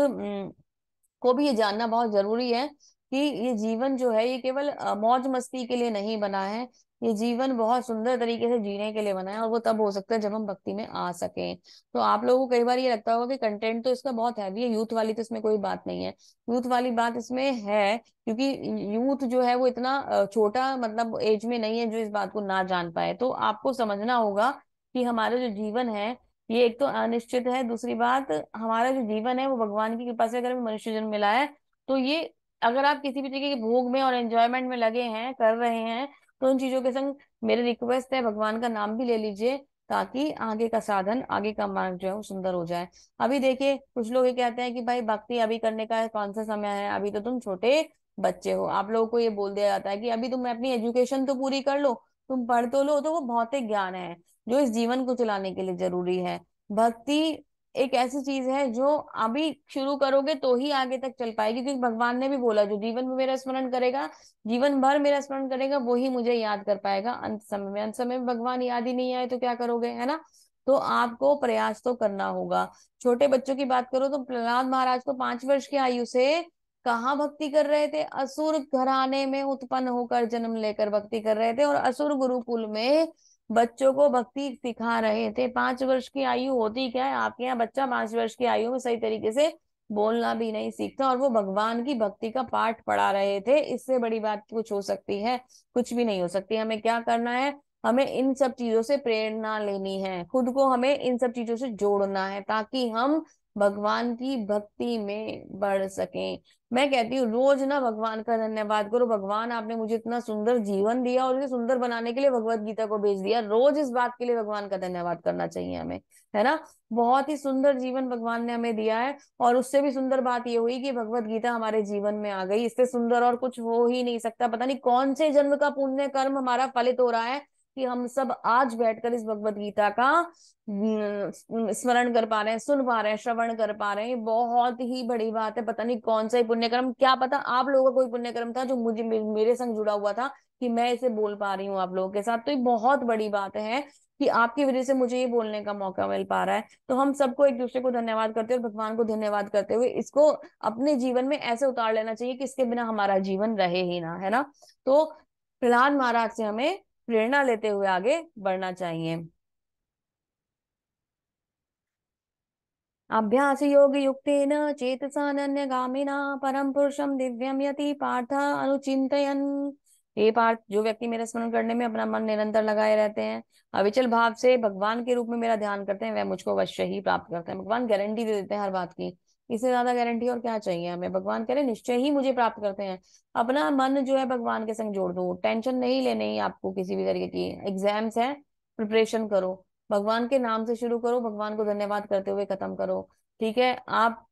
को भी ये जानना बहुत जरूरी है कि ये जीवन जो है ये केवल मौज मस्ती के लिए नहीं बना है ये जीवन बहुत सुंदर तरीके से जीने के लिए बना है और वो तब हो सकता है जब हम भक्ति में आ सकें तो आप लोगों को कई बार ये लगता होगा कि कंटेंट तो इसका बहुत हैवी है यूथ वाली तो इसमें कोई बात नहीं है यूथ वाली बात इसमें है क्योंकि यूथ जो है वो इतना छोटा मतलब एज में नहीं है जो इस बात को ना जान पाए तो आपको समझना होगा कि हमारा जो जीवन है ये एक तो अनिश्चित है दूसरी बात हमारा जो जीवन है वो भगवान की कृपा से अगर मनुष्य जन्म मिला है तो ये अगर आप किसी भी तरीके के भोग में और एंजॉयमेंट में लगे हैं कर रहे हैं तो उन चीजों के संग मेरी रिक्वेस्ट है भगवान का नाम भी ले लीजिए ताकि आगे का साधन आगे का मार्ग जो है वो सुंदर हो जाए अभी देखिए कुछ लोग ये कहते हैं कि भाई भक्ति अभी करने का कौन सा समय है अभी तो तुम छोटे बच्चे हो आप लोगों को ये बोल दिया जाता है कि अभी तुम अपनी एजुकेशन तो पूरी कर लो तुम पढ़ तो लो तो वो भौतिक ज्ञान है जो इस जीवन को चलाने के लिए जरूरी है भक्ति एक ऐसी चीज है जो अभी शुरू करोगे तो ही आगे तक चल पाएगी क्योंकि भगवान ने भी बोला जो जीवन में मेरा स्मरण करेगा जीवन भर मेरा स्मरण करेगा वो ही मुझे याद कर पाएगा अंत समय में अंत समय में भगवान याद ही नहीं आए तो क्या करोगे है ना तो आपको प्रयास तो करना होगा छोटे बच्चों की बात करो तो प्रहलाद महाराज को पांच वर्ष की आयु से कहा भक्ति कर रहे थे असुर घराने में उत्पन्न होकर जन्म लेकर भक्ति कर रहे थे और असुर गुरुकुल में बच्चों को भक्ति सिखा रहे थे पांच वर्ष की आयु होती क्या है आपके यहाँ बच्चा पांच वर्ष की आयु में सही तरीके से बोलना भी नहीं सीखता और वो भगवान की भक्ति का पाठ पढ़ा रहे थे इससे बड़ी बात कुछ हो सकती है कुछ भी नहीं हो सकती हमें क्या करना है हमें इन सब चीजों से प्रेरणा लेनी है खुद को हमें इन सब चीजों से जोड़ना है ताकि हम भगवान की भक्ति में बढ़ सके मैं कहती हूँ रोज ना भगवान का धन्यवाद करो भगवान आपने मुझे इतना सुंदर जीवन दिया और उसे सुंदर बनाने के लिए भगवत गीता को भेज दिया रोज इस बात के लिए भगवान का धन्यवाद करना चाहिए हमें है ना बहुत ही सुंदर जीवन भगवान ने हमें दिया है और उससे भी सुंदर बात ये हुई कि भगवत गीता हमारे जीवन में आ गई इससे सुंदर और कुछ हो ही नहीं सकता पता नहीं कौन से जन्म का पुण्य कर्म हमारा फलित हो रहा है कि हम सब आज बैठकर इस भगवत गीता का स्मरण कर पा रहे हैं सुन पा रहे हैं श्रवण कर पा रहे हैं बहुत ही बड़ी बात है पता नहीं कौन सा ही पुण्यक्रम क्या पता आप लोगों का कोई पुण्यक्रम था जो मुझे मेरे संग जुड़ा हुआ था कि मैं इसे बोल पा रही हूँ आप लोगों के साथ तो ये बहुत बड़ी बात है कि आपकी वजह से मुझे ये बोलने का मौका मिल पा रहा है तो हम सबको एक दूसरे को धन्यवाद करते हुए भगवान को धन्यवाद करते हुए इसको अपने जीवन में ऐसे उतार लेना चाहिए कि इसके बिना हमारा जीवन रहे ही ना है ना तो प्रहलाद महाराज से हमें प्रेरणा लेते हुए आगे बढ़ना चाहिए अभ्यास योग युक्त न चेत चेतसानन्य गामिना परम पुरुषम दिव्यम यति पार्थ अनुचिंतयन ये पार्थ जो व्यक्ति मेरा स्मरण करने में अपना मन निरंतर लगाए रहते हैं अविचल भाव से भगवान के रूप में मेरा ध्यान करते हैं वह मुझको अवश्य ही प्राप्त करते हैं भगवान गारंटी दे देते हैं हर बात की इससे ज्यादा गारंटी और क्या चाहिए हमें भगवान कह रहे निश्चय ही मुझे प्राप्त करते हैं अपना मन जो है भगवान के संग जोड़ दो टेंशन नहीं लेने ही आपको किसी भी तरीके की एग्जाम्स है प्रिपरेशन करो भगवान के नाम से शुरू करो भगवान को धन्यवाद करते हुए खत्म करो ठीक है आप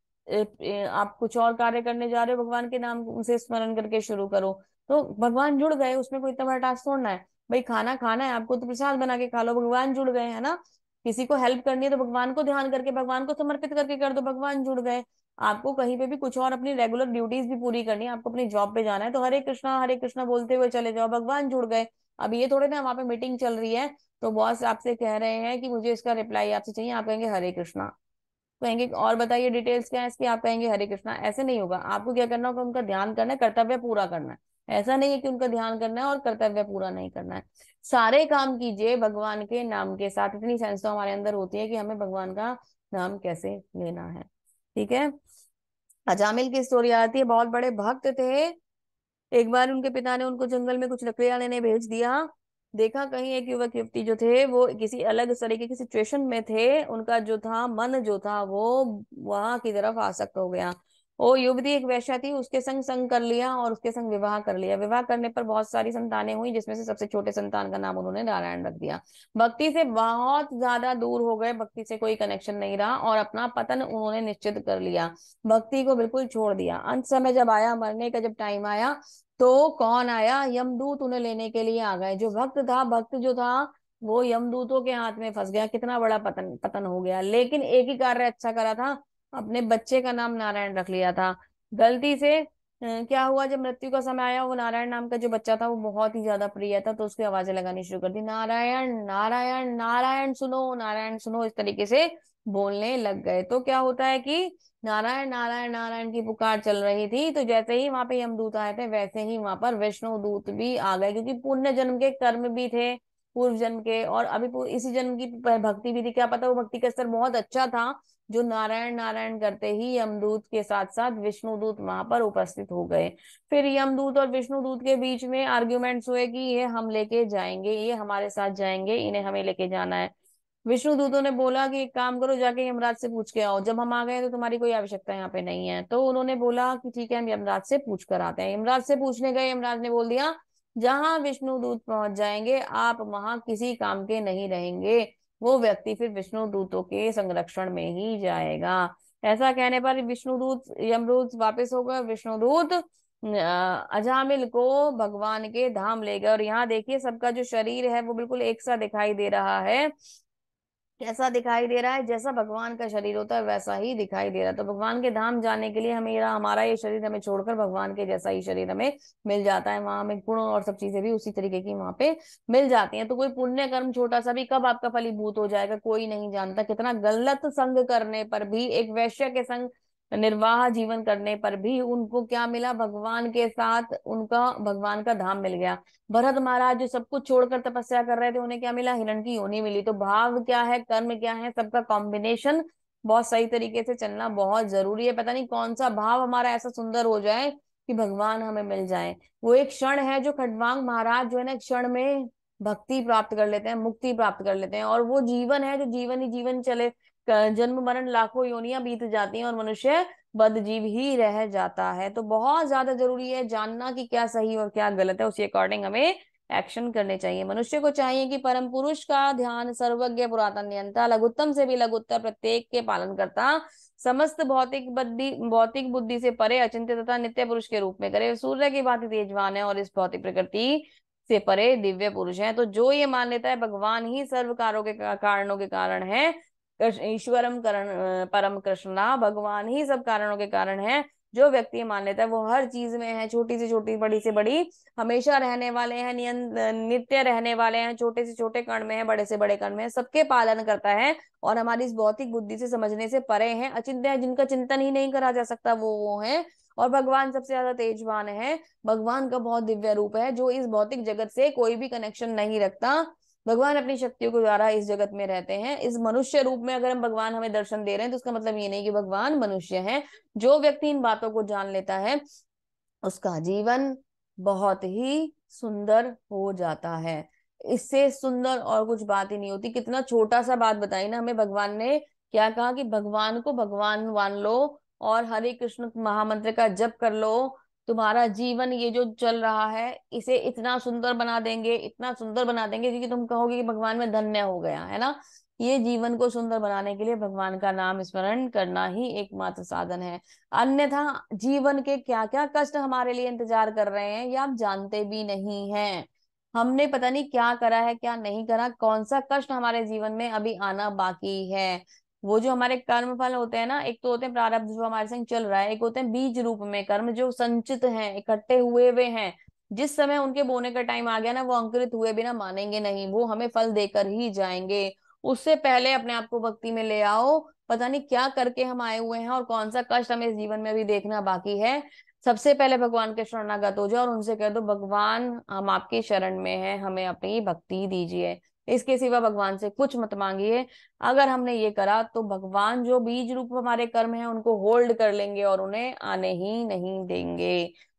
आप कुछ और कार्य करने जा रहे हो भगवान के नाम से स्मरण करके शुरू करो तो भगवान जुड़ गए उसमें कोई इतना बड़ा टास्क छोड़ना है भाई खाना खाना है आपको तो प्रसाद बना के खा लो भगवान जुड़ गए है ना किसी को हेल्प करनी है तो भगवान को ध्यान करके भगवान को समर्पित करके कर दो भगवान जुड़ गए आपको कहीं पे भी कुछ और अपनी रेगुलर ड्यूटीज भी पूरी करनी है आपको अपनी जॉब पे जाना है तो हरे कृष्णा हरे कृष्णा बोलते हुए चले जाओ भगवान जुड़ गए अब ये थोड़े ना वहां पे मीटिंग चल रही है तो बॉस आपसे कह रहे हैं कि मुझे इसका रिप्लाई आपसे चाहिए आप कहेंगे हरे कृष्णा कहेंगे और बताइए डिटेल्स क्या है इसकी आप कहेंगे हरे कृष्णा ऐसे नहीं होगा आपको क्या करना होगा उनका ध्यान करना है कर्तव्य पूरा करना है ऐसा नहीं है कि उनका ध्यान करना है और कर्तव्य पूरा नहीं करना है सारे काम कीजिए भगवान के नाम के साथ इतनी सेंस तो हमारे अंदर होती है कि हमें भगवान का नाम कैसे लेना है ठीक है अजामिल की स्टोरी आती है बहुत बड़े भक्त थे एक बार उनके पिता ने उनको जंगल में कुछ लकड़ियां लेने भेज दिया देखा कहीं एक युवक युवती जो थे वो किसी अलग तरीके की सिचुएशन में थे उनका जो था मन जो था वो वहां की तरफ आसक्त हो गया वो युवती एक वैश्या थी उसके संग संग कर लिया और उसके संग विवाह कर लिया विवाह करने पर बहुत सारी संतानें हुई जिसमें से सबसे छोटे संतान का नाम उन्होंने नारायण रख दिया भक्ति से बहुत ज्यादा दूर हो गए भक्ति से कोई कनेक्शन नहीं रहा और अपना पतन उन्होंने निश्चित कर लिया भक्ति को बिल्कुल छोड़ दिया अंत समय जब आया मरने का जब टाइम आया तो कौन आया यमदूत उन्हें लेने के लिए आ गए जो भक्त था भक्त जो था वो यमदूतों के हाथ में फंस गया कितना बड़ा पतन पतन हो गया लेकिन एक ही कार्य अच्छा करा था अपने बच्चे का नाम नारायण रख लिया था गलती से क्या हुआ जब मृत्यु का समय आया वो नारायण नाम का जो बच्चा था वो बहुत ही ज्यादा प्रिय था तो उसकी आवाजें लगानी शुरू कर दी नारायण नारायण नारायण सुनो नारायण सुनो इस तरीके से बोलने लग गए तो क्या होता है कि नारायण नारायण नारायण की पुकार चल रही थी तो जैसे ही वहां पे दूत आए थे वैसे ही वहां पर वैष्णव दूत भी आ गए क्योंकि पुण्य जन्म के कर्म भी थे पूर्व जन्म के और अभी इसी जन्म की भक्ति भी थी क्या पता वो भक्ति का स्तर बहुत अच्छा था जो नारायण नारायण करते ही यमदूत के साथ साथ विष्णु दूत वहां पर उपस्थित हो गए फिर यमदूत और विष्णु दूत के बीच में आर्ग्यूमेंट्स हुए कि ये हम लेके जाएंगे ये हमारे साथ जाएंगे इन्हें हमें लेके जाना है विष्णु दूतों ने बोला कि एक काम करो जाके यमराज से पूछ के आओ जब हम आ गए तो तुम्हारी कोई आवश्यकता यहाँ पे नहीं है तो उन्होंने बोला कि ठीक है हम यमराज से पूछ कर आते हैं यमराज से पूछने गए यमराज ने बोल दिया जहां विष्णु दूत पहुंच जाएंगे आप वहां किसी काम के नहीं रहेंगे वो व्यक्ति फिर विष्णु दूतों के संरक्षण में ही जाएगा ऐसा कहने पर विष्णुदूत यमदूत वापस होगा विष्णुदूत अजामिल को भगवान के धाम ले गए और यहाँ देखिए सबका जो शरीर है वो बिल्कुल एक सा दिखाई दे रहा है कैसा दिखाई दे रहा है जैसा भगवान का शरीर होता है वैसा ही दिखाई दे रहा है तो भगवान के धाम जाने के लिए हमें हमारा ये शरीर हमें छोड़कर भगवान के जैसा ही शरीर हमें मिल जाता है वहां हमें गुण और सब चीजें भी उसी तरीके की वहां पे मिल जाती हैं तो कोई पुण्य कर्म छोटा सा भी कब आपका फलीभूत हो जाएगा कोई नहीं जानता कितना गलत संग करने पर भी एक वैश्य के संग निर्वाह जीवन करने पर भी उनको क्या मिला भगवान के साथ उनका भगवान का धाम मिल गया भरत महाराज जो सब कुछ छोड़कर तपस्या कर रहे थे उन्हें क्या मिला हिरण की योनि मिली तो भाव क्या है कर्म क्या है सबका कॉम्बिनेशन बहुत सही तरीके से चलना बहुत जरूरी है पता नहीं कौन सा भाव हमारा ऐसा सुंदर हो जाए कि भगवान हमें मिल जाए वो एक क्षण है जो खडवांग महाराज जो है ना क्षण में भक्ति प्राप्त कर लेते हैं मुक्ति प्राप्त कर लेते हैं और वो जीवन है जो जीवन ही जीवन चले जन्म मरण लाखों योनियां बीत जाती हैं और मनुष्य बदजीव ही रह जाता है तो बहुत ज्यादा जरूरी है जानना कि क्या सही और क्या गलत है उसी अकॉर्डिंग हमें एक्शन करने चाहिए मनुष्य को चाहिए कि परम पुरुष का ध्यान सर्वज्ञ पुरातन नियंता लघुत्तम से भी लघुत्तर प्रत्येक के पालन करता समस्त भौतिक बुद्धि भौतिक बुद्धि से परे अचिंत्य तथा नित्य पुरुष के रूप में करे सूर्य की भांति तेजवान है और इस भौतिक प्रकृति से परे दिव्य पुरुष है तो जो ये मान लेता है भगवान ही सर्व कारों के कारणों के कारण है ईश्वरम करण परम कृष्णा भगवान ही सब कारणों के कारण है जो व्यक्ति मान लेता है वो हर चीज में है छोटी से छोटी बड़ी से बड़ी हमेशा रहने वाले हैं नित्य रहने वाले हैं छोटे से छोटे कण में है बड़े से बड़े कण में है सबके पालन करता है और हमारी इस भौतिक बुद्धि से समझने से परे हैं अचिंत्य है जिनका चिंतन ही नहीं करा जा सकता वो वो है और भगवान सबसे ज्यादा तेजवान है भगवान का बहुत दिव्य रूप है जो इस भौतिक जगत से कोई भी कनेक्शन नहीं रखता भगवान अपनी शक्तियों के द्वारा इस जगत में रहते हैं इस मनुष्य रूप में अगर हम भगवान हमें दर्शन दे रहे हैं तो उसका मतलब ये नहीं कि भगवान मनुष्य है जो व्यक्ति इन बातों को जान लेता है उसका जीवन बहुत ही सुंदर हो जाता है इससे सुंदर और कुछ बात ही नहीं होती कितना छोटा सा बात बताई ना हमें भगवान ने क्या कहा कि भगवान को भगवान मान लो और हरे कृष्ण महामंत्र का जप कर लो तुम्हारा जीवन ये जो चल रहा है इसे इतना सुंदर बना देंगे इतना सुंदर बना देंगे क्योंकि तुम कहोगे कि भगवान में धन्य हो गया है ना ये जीवन को सुंदर बनाने के लिए भगवान का नाम स्मरण करना ही एकमात्र साधन है अन्यथा जीवन के क्या क्या कष्ट हमारे लिए इंतजार कर रहे हैं ये आप जानते भी नहीं हैं हमने पता नहीं क्या करा है क्या नहीं करा कौन सा कष्ट हमारे जीवन में अभी आना बाकी है वो जो हमारे कर्म फल होते हैं ना एक तो होते हैं प्रारब्ध जो हमारे संग चल रहा है एक होते हैं बीज रूप में कर्म जो संचित हैं इकट्ठे हुए हुए हैं जिस समय उनके बोने का टाइम आ गया ना वो अंकुरित हुए बिना मानेंगे नहीं वो हमें फल देकर ही जाएंगे उससे पहले अपने आप को भक्ति में ले आओ पता नहीं क्या करके हम आए हुए हैं और कौन सा कष्ट हमें जीवन में अभी देखना बाकी है सबसे पहले भगवान के शरणागत हो जाओ और उनसे कह दो भगवान हम आपके शरण में हैं हमें अपनी भक्ति दीजिए इसके सिवा भगवान से कुछ मत मांगिए अगर हमने ये करा तो भगवान जो बीज रूप हमारे कर्म है उनको होल्ड कर लेंगे और उन्हें आने ही नहीं देंगे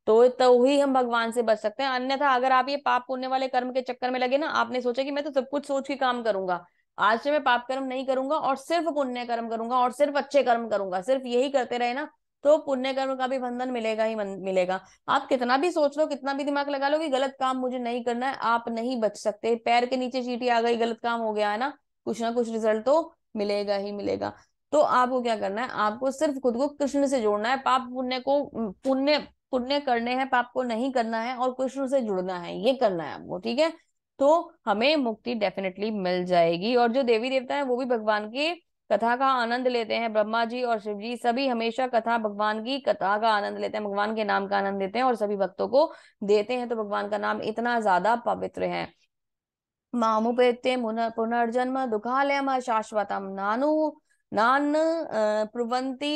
तो तो ही हम भगवान से बच सकते हैं अन्यथा अगर आप ये पाप पुण्य वाले कर्म के चक्कर में लगे ना आपने सोचा कि मैं तो सब कुछ सोच के काम करूंगा आज से मैं पाप कर्म नहीं करूंगा और सिर्फ पुण्य कर्म करूंगा और सिर्फ अच्छे कर्म करूंगा सिर्फ यही करते रहे ना तो पुण्य कर्म का भी बंधन मिलेगा ही मिलेगा आप कितना भी सोच लो कितना भी दिमाग लगा लो कि गलत काम मुझे नहीं करना है आप नहीं बच सकते पैर के नीचे चीटी आ गई गलत काम हो गया है ना कुछ ना कुछ रिजल्ट तो मिलेगा ही मिलेगा तो आपको क्या करना है आपको सिर्फ खुद को कृष्ण से जोड़ना है पाप पुण्य को पुण्य पुण्य करने हैं पाप को नहीं करना है और कृष्ण से जुड़ना है ये करना है आपको ठीक है तो हमें मुक्ति डेफिनेटली मिल जाएगी और जो देवी देवता है वो भी भगवान के कथा का आनंद लेते हैं ब्रह्मा जी और शिव जी सभी हमेशा कथा भगवान की कथा का आनंद लेते हैं भगवान के नाम का आनंद लेते हैं और सभी भक्तों को देते हैं तो भगवान का नाम इतना ज्यादा पवित्र है मुन पुनर्जन्म दुखालयम शाश्वतम नानु नान प्रवंती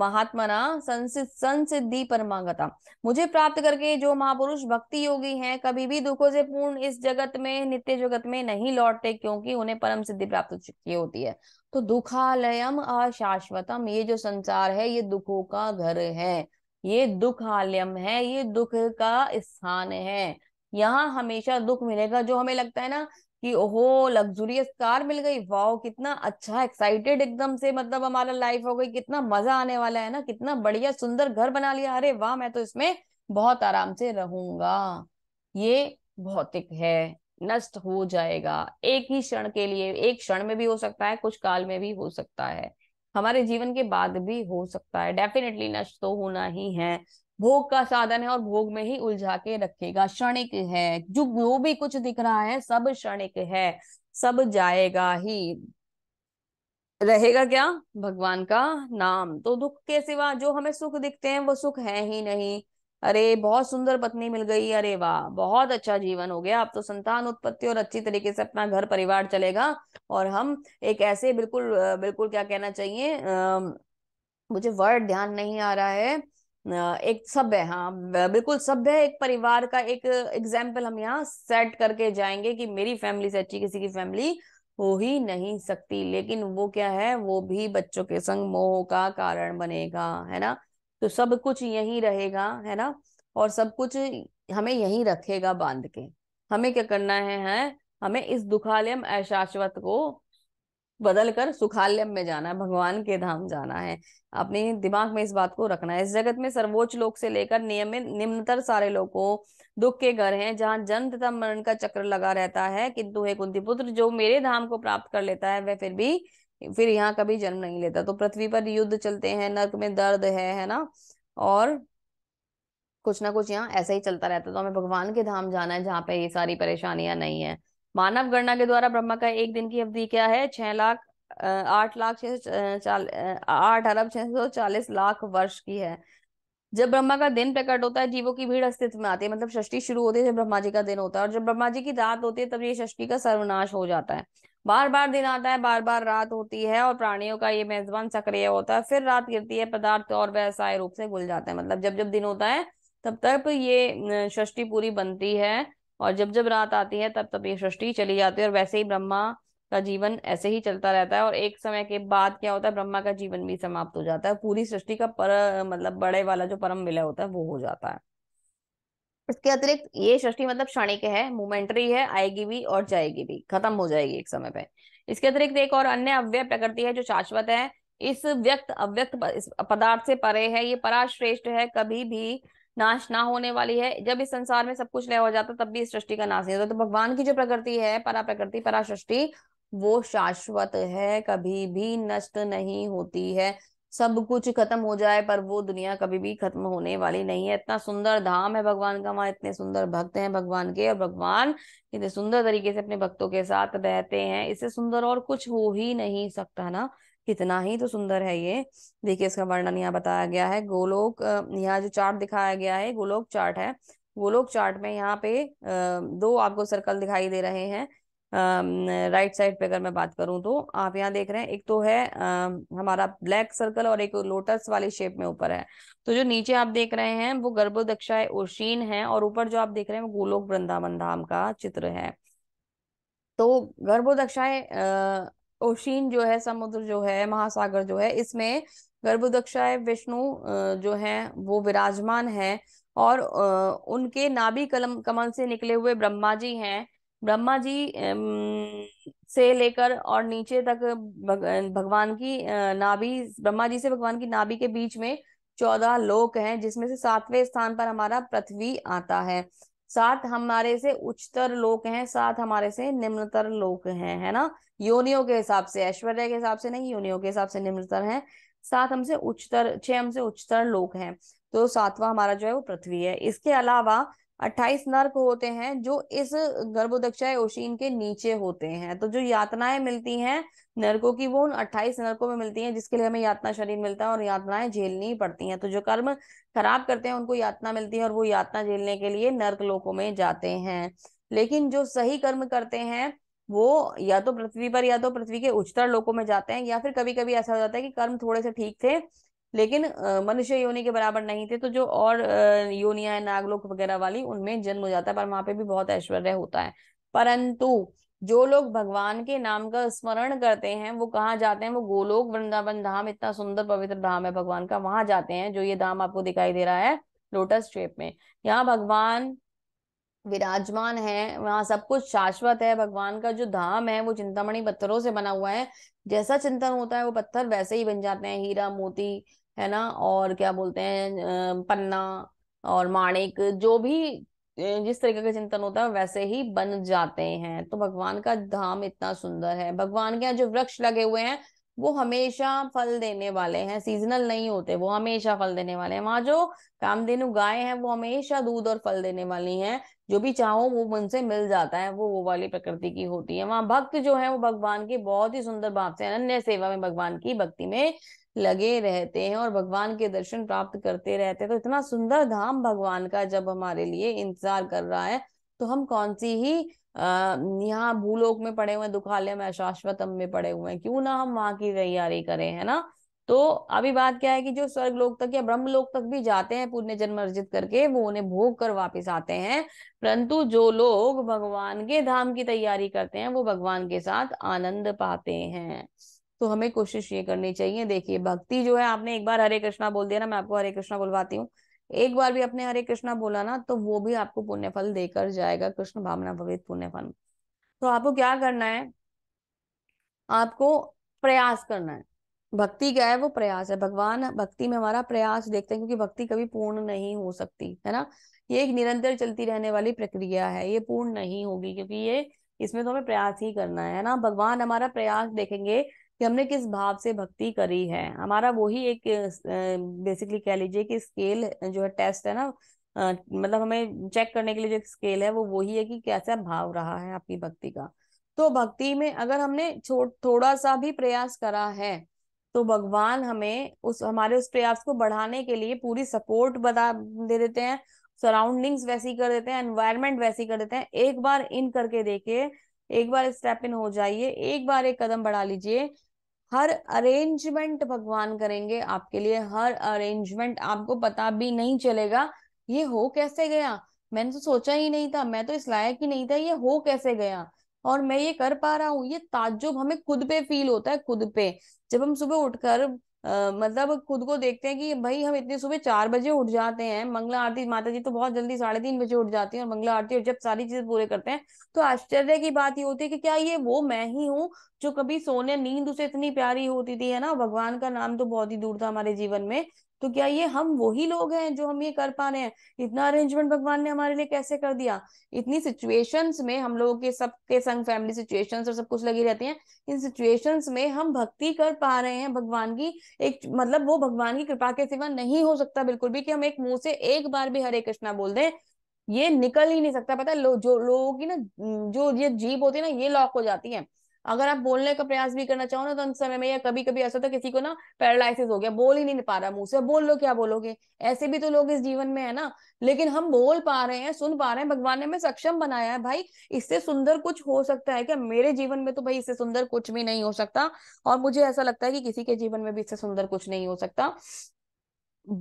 महात्मना संसिद संसिद्धि परमागता मुझे प्राप्त करके जो महापुरुष भक्ति योगी हैं कभी भी दुखों से पूर्ण इस जगत में नित्य जगत में नहीं लौटते क्योंकि उन्हें परम सिद्धि प्राप्त हो चुकी होती है तो दुखालयम अशाश्वतम ये जो संसार है ये दुखों का घर है ये दुखालयम है ये दुख का स्थान है यहाँ हमेशा दुख मिलेगा जो हमें लगता है ना कि ओहो लग्जूरियस कार मिल गई वाओ कितना अच्छा एक्साइटेड एकदम से मतलब हमारा लाइफ हो गई कितना मजा आने वाला है ना कितना बढ़िया सुंदर घर बना लिया अरे वाह मैं तो इसमें बहुत आराम से रहूंगा ये भौतिक है नष्ट हो जाएगा एक ही क्षण के लिए एक क्षण में भी हो सकता है कुछ काल में भी हो सकता है हमारे जीवन के बाद भी हो सकता है डेफिनेटली नष्ट तो होना ही है भोग का साधन है और भोग में ही उलझा के रखेगा क्षणिक है जो जो भी कुछ दिख रहा है सब क्षणिक है सब जाएगा ही रहेगा क्या भगवान का नाम तो दुख के सिवा जो हमें सुख दिखते हैं वो सुख है ही नहीं अरे बहुत सुंदर पत्नी मिल गई अरे वाह बहुत अच्छा जीवन हो गया अब तो संतान उत्पत्ति और अच्छी तरीके से अपना घर परिवार चलेगा और हम एक ऐसे बिल्कुल बिल्कुल क्या कहना चाहिए आ, मुझे वर्ड ध्यान नहीं आ रहा है एक सभ्य हाँ बिल्कुल सभ्य एक परिवार का एक एग्जाम्पल हम यहाँ सेट करके जाएंगे कि मेरी फैमिली से अच्छी किसी की फैमिली हो ही नहीं सकती लेकिन वो क्या है वो भी बच्चों के संग मोह का कारण बनेगा है ना तो सब कुछ यही रहेगा है ना और सब कुछ हमें यही रखेगा बांध के हमें क्या करना है, है? हमें इस दुखालयम अशाश्वत को बदल कर सुखालयम में जाना है भगवान के धाम जाना है अपने दिमाग में इस बात को रखना है इस जगत में सर्वोच्च लोक से लेकर नियमित निम्नतर सारे लोगों दुख के घर हैं जहाँ जन्म तथा मरण का चक्र लगा रहता है किंतु हे कुंती पुत्र जो मेरे धाम को प्राप्त कर लेता है वह फिर भी फिर यहाँ कभी जन्म नहीं लेता तो पृथ्वी पर युद्ध चलते हैं नर्क में दर्द है है ना और कुछ ना कुछ यहाँ ऐसा ही चलता रहता तो हमें भगवान के धाम जाना है जहाँ पे ये सारी परेशानियां नहीं है मानव गणना के द्वारा ब्रह्मा का एक दिन की अवधि क्या है छह लाख आठ लाख छह सौ आठ अरब छह सौ चालीस लाख वर्ष की है जब ब्रह्मा का दिन प्रकट होता है जीवों की भीड़ अस्तित्व में आती है मतलब षष्टि शुरू होती है जब ब्रह्मा जी का दिन होता है और जब ब्रह्मा जी की रात होती है तब ये षष्टि का सर्वनाश हो जाता है बार बार दिन आता है बार बार रात होती है और प्राणियों का ये मेजबान सक्रिय होता है फिर रात गिरती है पदार्थ और व्यवसाय रूप से घुल जाता है मतलब जब जब दिन होता है तब तक ये सृष्टि पूरी बनती है और जब जब रात आती है तब तब ये सृष्टि चली जाती है और वैसे ही ब्रह्मा का जीवन ऐसे ही चलता रहता है और एक समय के बाद क्या होता है ब्रह्मा का जीवन भी समाप्त हो जाता है पूरी सृष्टि का पर मतलब बड़े वाला जो परम विलय होता है वो हो जाता है इसके अतिरिक्त ये सृष्टि मतलब क्षणिक है मोमेंटरी है आएगी भी और जाएगी भी खत्म हो जाएगी एक समय पे इसके अतिरिक्त एक और अन्य अव्यय प्रकृति है जो शाश्वत है इस व्यक्त अव्यक्त पदार्थ से परे है ये पराश्रेष्ठ है कभी भी नाश ना होने वाली है जब इस संसार में सब कुछ लय हो जाता तब भी इस सृष्टि का नाश नहीं होता तो भगवान की जो प्रकृति है परा प्रकृति परा सृष्टि वो शाश्वत है कभी भी नष्ट नहीं होती है सब कुछ खत्म हो जाए पर वो दुनिया कभी भी खत्म होने वाली नहीं है इतना सुंदर धाम है भगवान का वहां इतने सुंदर भक्त हैं भगवान के और भगवान इतने सुंदर तरीके से अपने भक्तों के साथ रहते हैं इससे सुंदर और कुछ हो ही नहीं सकता ना इतना ही तो सुंदर है ये देखिए इसका वर्णन यहाँ बताया गया है गोलोक यहाँ जो चार्ट दिखाया गया है गोलोक चार्ट है गोलोक चार्ट में यहाँ पे दो आपको सर्कल दिखाई दे रहे हैं राइट साइड पे अगर मैं बात करूं तो आप यहाँ देख रहे हैं एक तो है आ, हमारा ब्लैक सर्कल और एक लोटस वाली शेप में ऊपर है तो जो नीचे आप देख रहे हैं वो गर्भोदक्षाय ओशीन है और ऊपर जो आप देख रहे हैं वो गोलोक वृंदावन धाम का चित्र है तो गर्भोदक्षाय ओशीन जो है समुद्र जो है महासागर जो है इसमें गर्भोदक्षाय विष्णु जो है वो विराजमान है और उनके नाभि कलम कमल से निकले हुए ब्रह्मा जी हैं ब्रह्मा जी से लेकर और नीचे तक भगवान की नाभि ब्रह्मा जी से भगवान की नाभि के बीच में चौदह लोक हैं जिसमें से सातवें स्थान पर हमारा पृथ्वी आता है सात हमारे से उच्चतर लोक हैं सात हमारे से निम्नतर लोक हैं है ना योनियों के हिसाब से ऐश्वर्य के हिसाब से नहीं योनियों के हिसाब से निम्नतर हैं सात हमसे उच्चतर छह हमसे उच्चतर लोक हैं तो सातवां हमारा जो है वो पृथ्वी है इसके अलावा अट्ठाईस नर्क होते हैं जो इस गर्भोदक्षा ओशीन के नीचे होते हैं तो जो यातनाएं मिलती हैं नरकों की वो उन अट्ठाईस नरकों में मिलती हैं जिसके लिए हमें यातना शरीर मिलता है और यातनाएं झेलनी पड़ती हैं तो जो कर्म खराब करते हैं उनको यातना मिलती है और वो यातना झेलने के लिए नर्क लोकों में जाते हैं लेकिन जो सही कर्म करते हैं वो या तो पृथ्वी पर या तो पृथ्वी के उच्चतर लोकों में जाते हैं या फिर कभी कभी ऐसा हो जाता है कि कर्म थोड़े से ठीक थे लेकिन मनुष्य योनि के बराबर नहीं थे तो जो और योनिया है नागलोक वगैरह वाली उनमें जन्म हो जाता है पर वहां पे भी बहुत ऐश्वर्य होता है परंतु जो लोग भगवान के नाम का स्मरण करते हैं वो कहाँ जाते हैं वो गोलोक वृंदावन धाम इतना सुंदर पवित्र धाम है भगवान का वहां जाते हैं जो ये धाम आपको दिखाई दे रहा है लोटस शेप में यहाँ भगवान विराजमान है वहाँ सब कुछ शाश्वत है भगवान का जो धाम है वो चिंतामणि पत्थरों से बना हुआ है जैसा चिंतन होता है वो पत्थर वैसे ही बन जाते हैं हीरा मोती है ना और क्या बोलते हैं पन्ना और माणिक जो भी जिस तरीके का चिंतन होता है वैसे ही बन जाते हैं तो भगवान का धाम इतना सुंदर है भगवान के यहाँ जो वृक्ष लगे हुए हैं वो हमेशा फल देने वाले हैं सीजनल नहीं होते वो हमेशा फल देने वाले हैं वहां जो कामधेनु गाय हैं वो हमेशा दूध और फल देने वाली हैं जो भी चाहो वो उनसे मिल जाता है वो वो वाली प्रकृति की होती है वहां भक्त जो है वो भगवान के बहुत ही सुंदर भाव से अनन्य सेवा में भगवान की भक्ति में लगे रहते हैं और भगवान के दर्शन प्राप्त करते रहते हैं तो इतना सुंदर धाम भगवान का जब हमारे लिए इंतजार कर रहा है तो हम कौन सी ही अः यहाँ भूलोक में पड़े हुए हैं दुखालय में अशाश्वतम में पड़े हुए हैं क्यों ना हम वहां की तैयारी करें है ना तो अभी बात क्या है कि जो स्वर्ग लोक तक या ब्रह्म लोक तक भी जाते हैं पुण्य जन्म अर्जित करके वो उन्हें भोग कर वापस आते हैं परंतु जो लोग भगवान के धाम की तैयारी करते हैं वो भगवान के साथ आनंद पाते हैं तो हमें कोशिश ये करनी चाहिए देखिए भक्ति जो है आपने एक बार हरे कृष्णा बोल दिया ना मैं आपको हरे कृष्णा बोलवाती हूँ एक बार भी अपने हरे कृष्णा बोला ना तो वो भी आपको पुण्य फल देकर जाएगा कृष्ण भावना भवित पुण्य फल तो आपको क्या करना है आपको प्रयास करना है भक्ति क्या है वो प्रयास है भगवान भक्ति में हमारा प्रयास देखते हैं क्योंकि भक्ति कभी पूर्ण नहीं हो सकती है ना ये एक निरंतर चलती रहने वाली प्रक्रिया है ये पूर्ण नहीं होगी क्योंकि ये इसमें तो हमें प्रयास ही करना है ना भगवान हमारा प्रयास देखेंगे कि हमने किस भाव से भक्ति करी है हमारा वही एक बेसिकली कह लीजिए कि स्केल जो है टेस्ट है ना मतलब हमें चेक करने के लिए जो स्केल है वो वही है कि कैसा भाव रहा है आपकी भक्ति का तो भक्ति में अगर हमने थोड़ा सा भी प्रयास करा है तो भगवान हमें उस हमारे उस प्रयास को बढ़ाने के लिए पूरी सपोर्ट बता दे देते हैं सराउंडिंग्स वैसी कर देते हैं एनवायरमेंट वैसी कर देते हैं एक बार इन करके देखिए एक बार स्टेप इन हो जाइए एक बार एक कदम बढ़ा लीजिए हर अरेंजमेंट भगवान करेंगे आपके लिए हर अरेंजमेंट आपको पता भी नहीं चलेगा ये हो कैसे गया मैंने तो सोचा ही नहीं था मैं तो इस लायक ही नहीं था ये हो कैसे गया और मैं ये कर पा रहा हूँ ये ताज्जुब हमें खुद पे फील होता है खुद पे जब हम सुबह उठकर Uh, मतलब खुद को देखते हैं कि भाई हम इतने सुबह चार बजे उठ जाते हैं मंगला आरती माता जी तो बहुत जल्दी साढ़े तीन बजे उठ जाती है और मंगला आरती और जब सारी चीजें पूरे करते हैं तो आश्चर्य की बात ये होती है कि क्या ये वो मैं ही हूँ जो कभी सोने नींद उसे इतनी प्यारी होती थी है ना भगवान का नाम तो बहुत ही दूर था हमारे जीवन में तो क्या ये हम वही लोग हैं जो हम ये कर पा रहे हैं इतना अरेंजमेंट भगवान ने हमारे लिए कैसे कर दिया इतनी सिचुएशंस में हम लोगों के सबके संग फैमिली सिचुएशंस और सब कुछ लगी रहती हैं इन सिचुएशंस में हम भक्ति कर पा रहे हैं भगवान की एक मतलब वो भगवान की कृपा के सिवा नहीं हो सकता बिल्कुल भी कि हम एक मुंह से एक बार भी हरे कृष्णा बोल दें ये निकल ही नहीं सकता पता है लो, जो लोगों की ना जो ये जीप होती है ना ये लॉक हो जाती है अगर आप बोलने का प्रयास भी करना चाहो ना तो उन समय में या कभी कभी ऐसा होता है किसी को ना पैरालाइसिस हो गया बोल ही नहीं पा रहा मुंह से बोल लो क्या बोलोगे ऐसे भी तो लोग इस जीवन में है ना लेकिन हम बोल पा रहे हैं सुन पा रहे हैं भगवान ने हमें सक्षम बनाया है भाई इससे सुंदर कुछ हो सकता है क्या मेरे जीवन में तो भाई इससे सुंदर कुछ भी नहीं हो सकता और मुझे ऐसा लगता है कि किसी के जीवन में भी इससे सुंदर कुछ नहीं हो सकता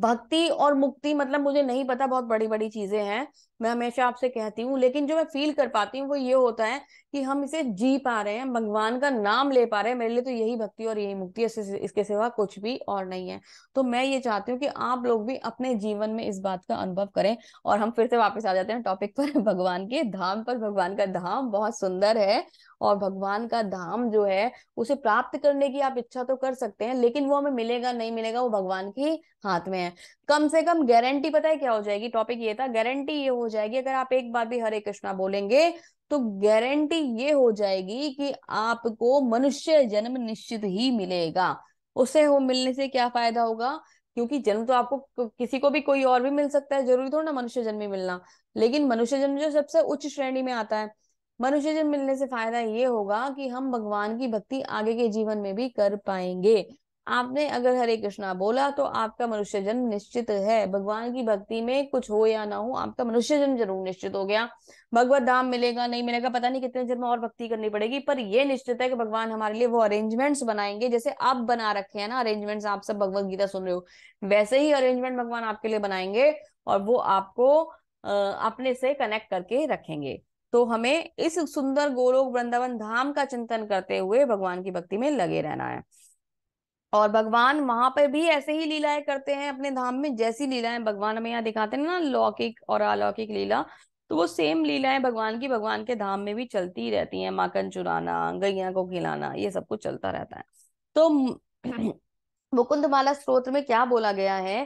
भक्ति और मुक्ति मतलब मुझे नहीं पता बहुत बड़ी बड़ी चीजें हैं मैं हमेशा आपसे कहती हूँ लेकिन जो मैं फील कर पाती हूँ वो ये होता है कि हम इसे जी पा रहे हैं भगवान का नाम ले पा रहे हैं मेरे लिए तो यही भक्ति और यही मुक्ति है इसके सिवा कुछ भी और नहीं है तो मैं ये चाहती हूँ कि आप लोग भी अपने जीवन में इस बात का अनुभव करें और हम फिर से वापस आ जाते हैं टॉपिक पर <laughs> भगवान के धाम पर भगवान का धाम बहुत सुंदर है और भगवान का धाम जो है उसे प्राप्त करने की आप इच्छा तो कर सकते हैं लेकिन वो हमें मिलेगा नहीं मिलेगा वो भगवान के हाथ में है कम से कम गारंटी पता है क्या हो जाएगी टॉपिक ये था गारंटी ये हो जाएगी अगर आप एक बार भी हरे कृष्णा बोलेंगे तो गारंटी ये हो जाएगी कि आपको मनुष्य जन्म निश्चित ही मिलेगा उसे हो मिलने से क्या फायदा होगा क्योंकि जन्म तो आपको किसी को भी कोई और भी मिल सकता है जरूरी थोड़ा ना मनुष्य जन्म ही मिलना लेकिन मनुष्य जन्म जो सबसे उच्च श्रेणी में आता है मनुष्य जन्म मिलने से फायदा ये होगा कि हम भगवान की भक्ति आगे के जीवन में भी कर पाएंगे आपने अगर हरे कृष्णा बोला तो आपका मनुष्य जन्म निश्चित है भगवान की भक्ति में कुछ हो या ना हो आपका मनुष्य जन्म जरूर निश्चित हो गया भगवत धाम मिलेगा नहीं मिलेगा पता नहीं कितने जन्म और भक्ति करनी पड़ेगी पर यह निश्चित है कि भगवान हमारे लिए वो अरेंजमेंट्स बनाएंगे जैसे आप बना रखे हैं ना अरेंजमेंट्स आप सब भगवत गीता सुन रहे हो वैसे ही अरेंजमेंट भगवान आपके लिए बनाएंगे और वो आपको अपने से कनेक्ट करके रखेंगे तो हमें इस सुंदर गोलोक वृंदावन धाम का चिंतन करते हुए भगवान की भक्ति में लगे रहना है और भगवान वहां पर भी ऐसे ही लीलाएं करते हैं अपने धाम में जैसी लीलाएं भगवान हमें यहाँ दिखाते हैं ना लौकिक और अलौकिक लीला तो वो सेम लीलाएं भगवान की भगवान के धाम में भी चलती रहती हैं माखन चुराना गैया को खिलाना ये सब कुछ चलता रहता है तो <clears throat> मुकुंदमाला स्त्रोत्र में क्या बोला गया है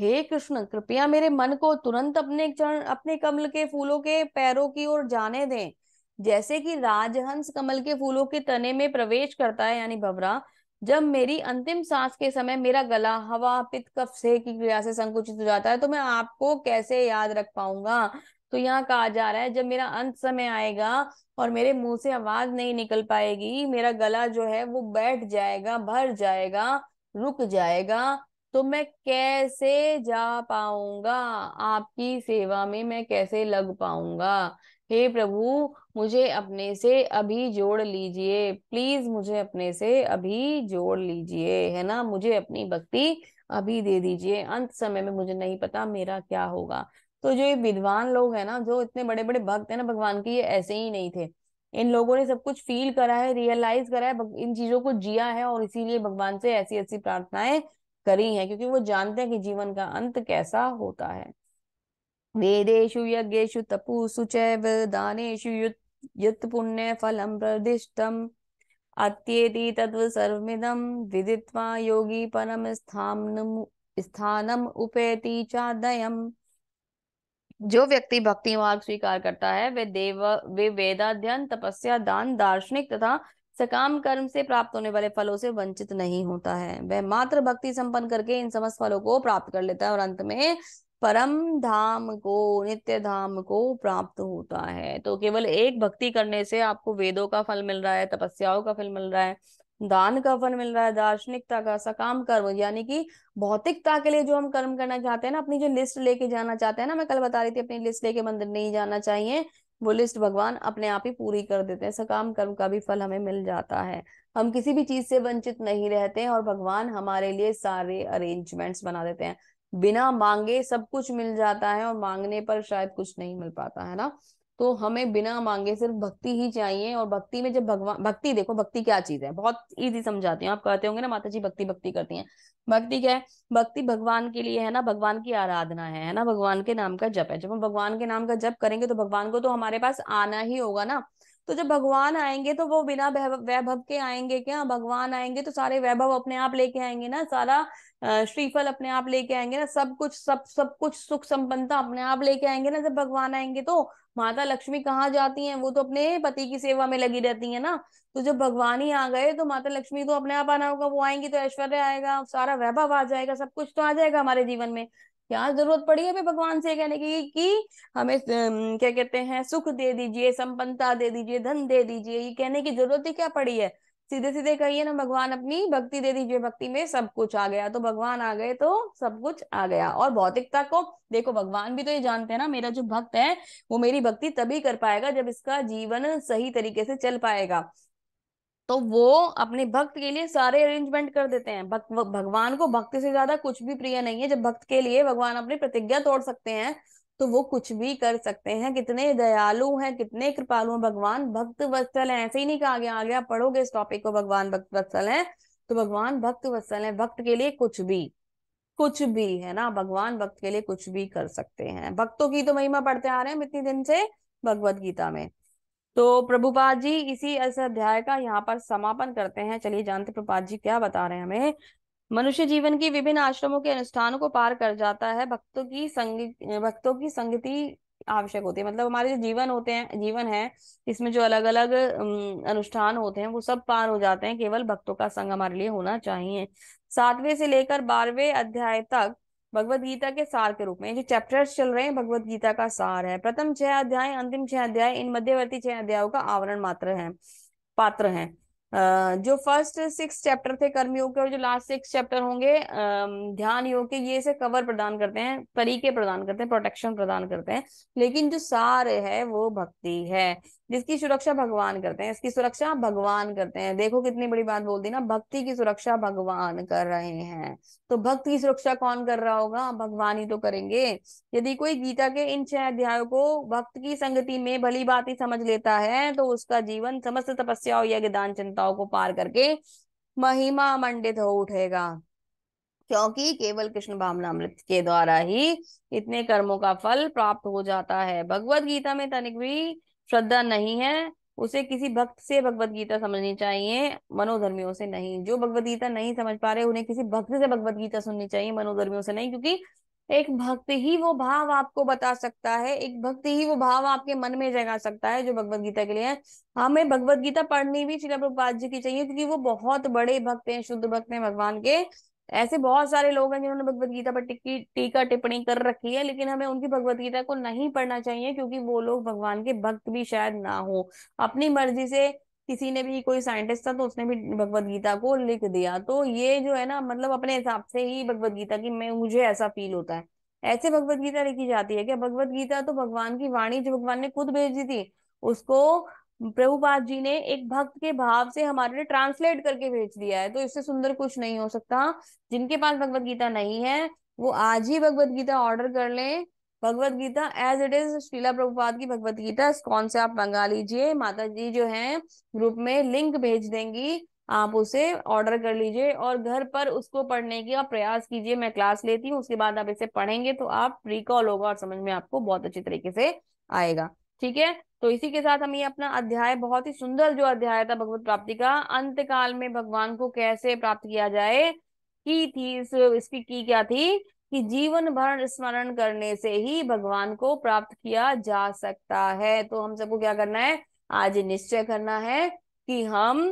हे कृष्ण कृपया मेरे मन को तुरंत अपने चरण अपने कमल के फूलों के पैरों की ओर जाने दें जैसे कि राजहंस कमल के फूलों के तने में प्रवेश करता है यानी भवरा जब मेरी अंतिम सांस के समय मेरा गला हवा पित्त कफ से की क्रिया से संकुचित हो जाता है तो मैं आपको कैसे याद रख पाऊंगा तो यहाँ कहा जा रहा है जब मेरा अंत समय आएगा और मेरे मुंह से आवाज नहीं निकल पाएगी मेरा गला जो है वो बैठ जाएगा भर जाएगा रुक जाएगा तो मैं कैसे जा पाऊंगा आपकी सेवा में मैं कैसे लग पाऊंगा हे प्रभु मुझे अपने से अभी जोड़ लीजिए प्लीज मुझे अपने से अभी जोड़ लीजिए है ना मुझे अपनी भक्ति अभी दे दीजिए अंत समय में मुझे नहीं पता मेरा क्या होगा तो जो ये विद्वान लोग है ना जो इतने बड़े बड़े भक्त है ना भगवान के ये ऐसे ही नहीं थे इन लोगों ने सब कुछ फील करा है रियलाइज करा है इन चीजों को जिया है और इसीलिए भगवान से ऐसी ऐसी प्रार्थनाएं करी हैं क्योंकि वो जानते हैं कि जीवन का अंत कैसा होता है वेदेशु यज्ञेशु तपुसु चैव दानेषु यत् पुण्यफलं प्रदिष्टम् अत्येति तत्व सर्वमिदं विदित्वा योगी परम स्थानम् स्थानम् उपेति चादयम् जो व्यक्ति भक्ति मार्ग स्वीकार करता है वे देव वे वेदाध्ययन तपस्या दान दार्शनिक तथा सकाम कर्म से प्राप्त होने वाले फलों से वंचित नहीं होता है वह मात्र भक्ति संपन्न करके इन समस्त फलों को प्राप्त कर लेता है और अंत में परम धाम को नित्य धाम को प्राप्त होता है तो केवल एक भक्ति करने से आपको वेदों का फल मिल रहा है तपस्याओं का फल मिल रहा है दान का फल मिल रहा है दार्शनिकता का सकाम कर्म यानी कि भौतिकता के लिए जो हम कर्म करना चाहते हैं ना अपनी जो लिस्ट लेके जाना चाहते हैं ना मैं कल बता रही थी अपनी लिस्ट लेके मंदिर नहीं जाना चाहिए वो लिस्ट भगवान अपने आप ही पूरी कर देते हैं सकाम कर्म का भी फल हमें मिल जाता है हम किसी भी चीज से वंचित नहीं रहते हैं और भगवान हमारे लिए सारे अरेंजमेंट्स बना देते हैं बिना मांगे सब कुछ मिल जाता है और मांगने पर शायद कुछ नहीं मिल पाता है ना तो हमें बिना मांगे सिर्फ भक्ति ही चाहिए और भक्ति में जब भगवान भक्ति देखो भक्ति क्या चीज है बहुत इजी समझाती हूँ आप कहते होंगे ना माता जी भक्ति भक्ति करती हैं भक्ति क्या है भक्ति भगवान के लिए है ना भगवान की आराधना है है ना भगवान के नाम का जप है जब हम भगवान के नाम का जप करेंगे तो भगवान को तो हमारे पास आना ही होगा ना तो जब भगवान आएंगे तो वो बिना वैभव के आएंगे क्या भगवान आएंगे तो सारे वैभव अपने आप लेके आएंगे ना सारा श्रीफल अपने आप लेके आएंगे ना सब कुछ सब सब कुछ सुख संपन्नता अपने आप लेके आएंगे ना जब भगवान आएंगे तो माता लक्ष्मी कहाँ जाती हैं वो तो अपने पति की सेवा में लगी रहती है ना तो जब भगवान ही आ गए तो माता लक्ष्मी तो अपने आप आना होगा वो आएंगी तो ऐश्वर्य आएगा सारा वैभव आ जाएगा सब कुछ तो आ जाएगा हमारे जीवन में क्या जरूरत पड़ी है भगवान से कहने की कि हमें क्या कहते हैं सुख दे दीजिए संपन्नता दे दीजिए धन दे दीजिए ये कहने की जरूरत ही क्या पड़ी है सीधे सीधे कहिए ना भगवान अपनी भक्ति दे दीजिए भक्ति में सब कुछ आ गया तो भगवान आ गए तो सब कुछ आ गया और भौतिकता को देखो भगवान भी तो ये जानते हैं ना मेरा जो भक्त है वो मेरी भक्ति तभी कर पाएगा जब इसका जीवन सही तरीके से चल पाएगा तो वो अपने भक्त के लिए सारे अरेंजमेंट कर देते हैं भक्त भगवान को भक्त से ज्यादा कुछ भी प्रिय नहीं है जब भक्त के लिए भगवान अपनी प्रतिज्ञा तोड़ सकते हैं तो वो कुछ भी कर सकते हैं कितने दयालु हैं कितने कृपालु हैं भगवान भक्त वत्सल है ऐसे ही नहीं कहा गया आगे आप पढ़ोगे इस टॉपिक को भगवान भक्त वत्सल है तो भगवान भक्त वत्सल है भक्त के लिए कुछ भी कुछ भी है ना भगवान भक्त के लिए कुछ भी कर सकते हैं भक्तों की तो महिमा पढ़ते आ रहे हैं इतनी दिन से भगवत गीता में तो प्रभुपाद जी इसी इस अध्याय का यहाँ पर समापन करते हैं चलिए जानते प्रभुपाद जी क्या बता रहे हैं हमें मनुष्य जीवन की विभिन्न आश्रमों के अनुष्ठानों को पार कर जाता है भक्तों की संग भक्तों की संगति आवश्यक होती है मतलब हमारे जो जीवन होते हैं जीवन है इसमें जो अलग अलग अनुष्ठान होते हैं वो सब पार हो जाते हैं केवल भक्तों का संग हमारे लिए होना चाहिए सातवें से लेकर बारहवें अध्याय तक भगवत गीता के सार के रूप में जो चैप्टर्स चल रहे हैं भगवत गीता का सार है प्रथम छह अध्याय अंतिम छह अध्याय इन मध्यवर्ती छह अध्यायों का आवरण मात्र है पात्र है जो फर्स्ट सिक्स चैप्टर थे कर्मयोग के और जो लास्ट सिक्स चैप्टर होंगे ध्यान योग के ये इसे कवर प्रदान करते हैं तरीके प्रदान करते हैं प्रोटेक्शन प्रदान करते हैं लेकिन जो सार है वो भक्ति है जिसकी सुरक्षा भगवान करते हैं इसकी सुरक्षा भगवान करते हैं देखो कितनी बड़ी बात बोल दी ना भक्ति की सुरक्षा भगवान कर रहे हैं तो भक्त की सुरक्षा कौन कर रहा होगा भगवान ही तो करेंगे यदि कोई गीता के इन छह अध्यायों को भक्त की संगति में भली बात ही समझ लेता है तो उसका जीवन समस्त तपस्याओं यज्ञ दान चिंताओं को पार करके महिमा मंडित हो उठेगा क्योंकि केवल कृष्ण भावनामृत के द्वारा ही इतने कर्मों का फल प्राप्त हो जाता है भगवत गीता में तनिक भी श्रद्धा नहीं है उसे किसी भक्त से भगवत गीता समझनी चाहिए मनोधर्मियों से नहीं जो भगवत गीता नहीं समझ पा रहे उन्हें किसी भक्त से भगवत गीता सुननी चाहिए मनोधर्मियों से नहीं क्योंकि एक भक्त ही वो भाव आपको बता सकता है एक भक्त ही वो भाव आपके मन में जगा सकता है जो भगवत गीता के लिए है हमें भगवत गीता पढ़नी भी शिला प्रभुपाद जी की चाहिए क्योंकि वो बहुत बड़े भक्त हैं शुद्ध भक्त हैं भगवान के ऐसे बहुत सारे लोग हैं जिन्होंने भगवत गीता पर टिक्की टीका टिप्पणी कर रखी है लेकिन हमें उनकी भगवत गीता को नहीं पढ़ना चाहिए क्योंकि वो लोग भगवान के भक्त भी शायद ना हो अपनी मर्जी से किसी ने भी कोई साइंटिस्ट था तो उसने भी भगवत गीता को लिख दिया तो ये जो है ना मतलब अपने हिसाब से ही भगवत गीता की मैं मुझे ऐसा फील होता है ऐसे भगवत गीता लिखी जाती है क्या भगवत गीता तो भगवान की वाणी जो भगवान ने खुद भेजी थी उसको प्रभुपाद जी ने एक भक्त के भाव से हमारे लिए ट्रांसलेट करके भेज दिया है तो इससे सुंदर कुछ नहीं हो सकता जिनके पास भगवत गीता नहीं है वो आज ही भगवत गीता ऑर्डर कर लें Bhagavad Gita as it is Srila Prabhupada की भगवत गीता कौन से आप मंगा लीजिए माता जी जो है ग्रुप में लिंक भेज देंगी आप उसे ऑर्डर कर लीजिए और घर पर उसको पढ़ने की आप प्रयास कीजिए मैं क्लास लेती हूँ उसके बाद आप इसे पढ़ेंगे तो आप रिकॉल होगा और समझ में आपको बहुत अच्छी तरीके से आएगा ठीक है तो इसी के साथ हम ये अपना अध्याय बहुत ही सुंदर जो अध्याय था भगवत प्राप्ति का अंत काल में भगवान को कैसे प्राप्त किया जाए की थी इस, इसकी की क्या थी कि जीवन भर स्मरण करने से ही भगवान को प्राप्त किया जा सकता है तो हम सबको क्या करना है आज निश्चय करना है कि हम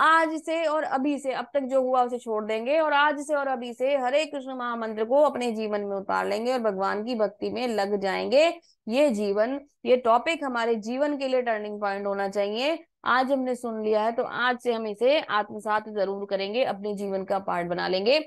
आज से और अभी से अब तक जो हुआ उसे छोड़ देंगे और आज से और अभी से हरे कृष्ण महामंत्र को अपने जीवन में उतार लेंगे और भगवान की भक्ति में लग जाएंगे ये जीवन ये टॉपिक हमारे जीवन के लिए टर्निंग पॉइंट होना चाहिए आज हमने सुन लिया है तो आज से हम इसे आत्मसात जरूर करेंगे अपने जीवन का पार्ट बना लेंगे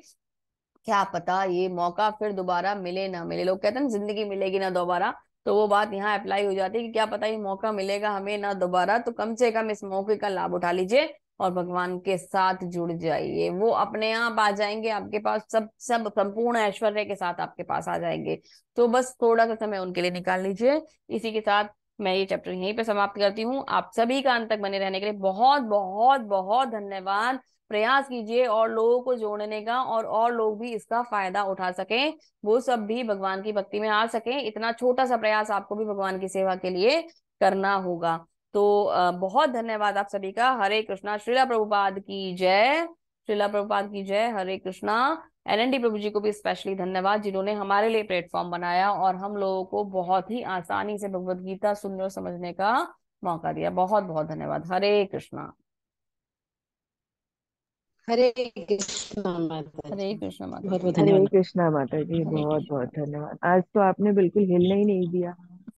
क्या पता ये मौका फिर दोबारा मिले ना मिले लोग कहते हैं जिंदगी मिलेगी ना दोबारा तो वो बात यहाँ अप्लाई हो जाती है कि क्या पता ये मौका मिलेगा हमें ना दोबारा तो कम से कम इस मौके का लाभ उठा लीजिए और भगवान के साथ जुड़ जाइए वो अपने आप आ जाएंगे आपके पास सब सब संपूर्ण ऐश्वर्य के साथ आपके पास आ जाएंगे तो बस थोड़ा सा समय उनके लिए निकाल लीजिए इसी के साथ मैं ये चैप्टर यहीं पे समाप्त करती हूँ आप सभी का अंत तक बने रहने के लिए बहुत बहुत बहुत धन्यवाद प्रयास कीजिए और लोगों को जोड़ने का और और लोग भी इसका फायदा उठा सकें वो सब भी भगवान की भक्ति में आ सकें इतना छोटा सा प्रयास आपको भी भगवान की सेवा के लिए करना होगा तो बहुत धन्यवाद आप सभी का हरे कृष्णा श्रीला प्रभुपाद की जय श्रीला प्रभुपाद की जय हरे कृष्णा एन डी प्रभु जी को भी स्पेशली धन्यवाद जिन्होंने हमारे लिए प्लेटफॉर्म बनाया और हम लोगों को बहुत ही आसानी से भगवत गीता सुनने और समझने का मौका दिया बहुत बहुत धन्यवाद हरे कृष्णा हरे कृष्णा माता हरे कृष्णा माता हरे कृष्णा माता जी बहुत बहुत धन्यवाद आज तो आपने बिल्कुल हिलने ही नहीं दिया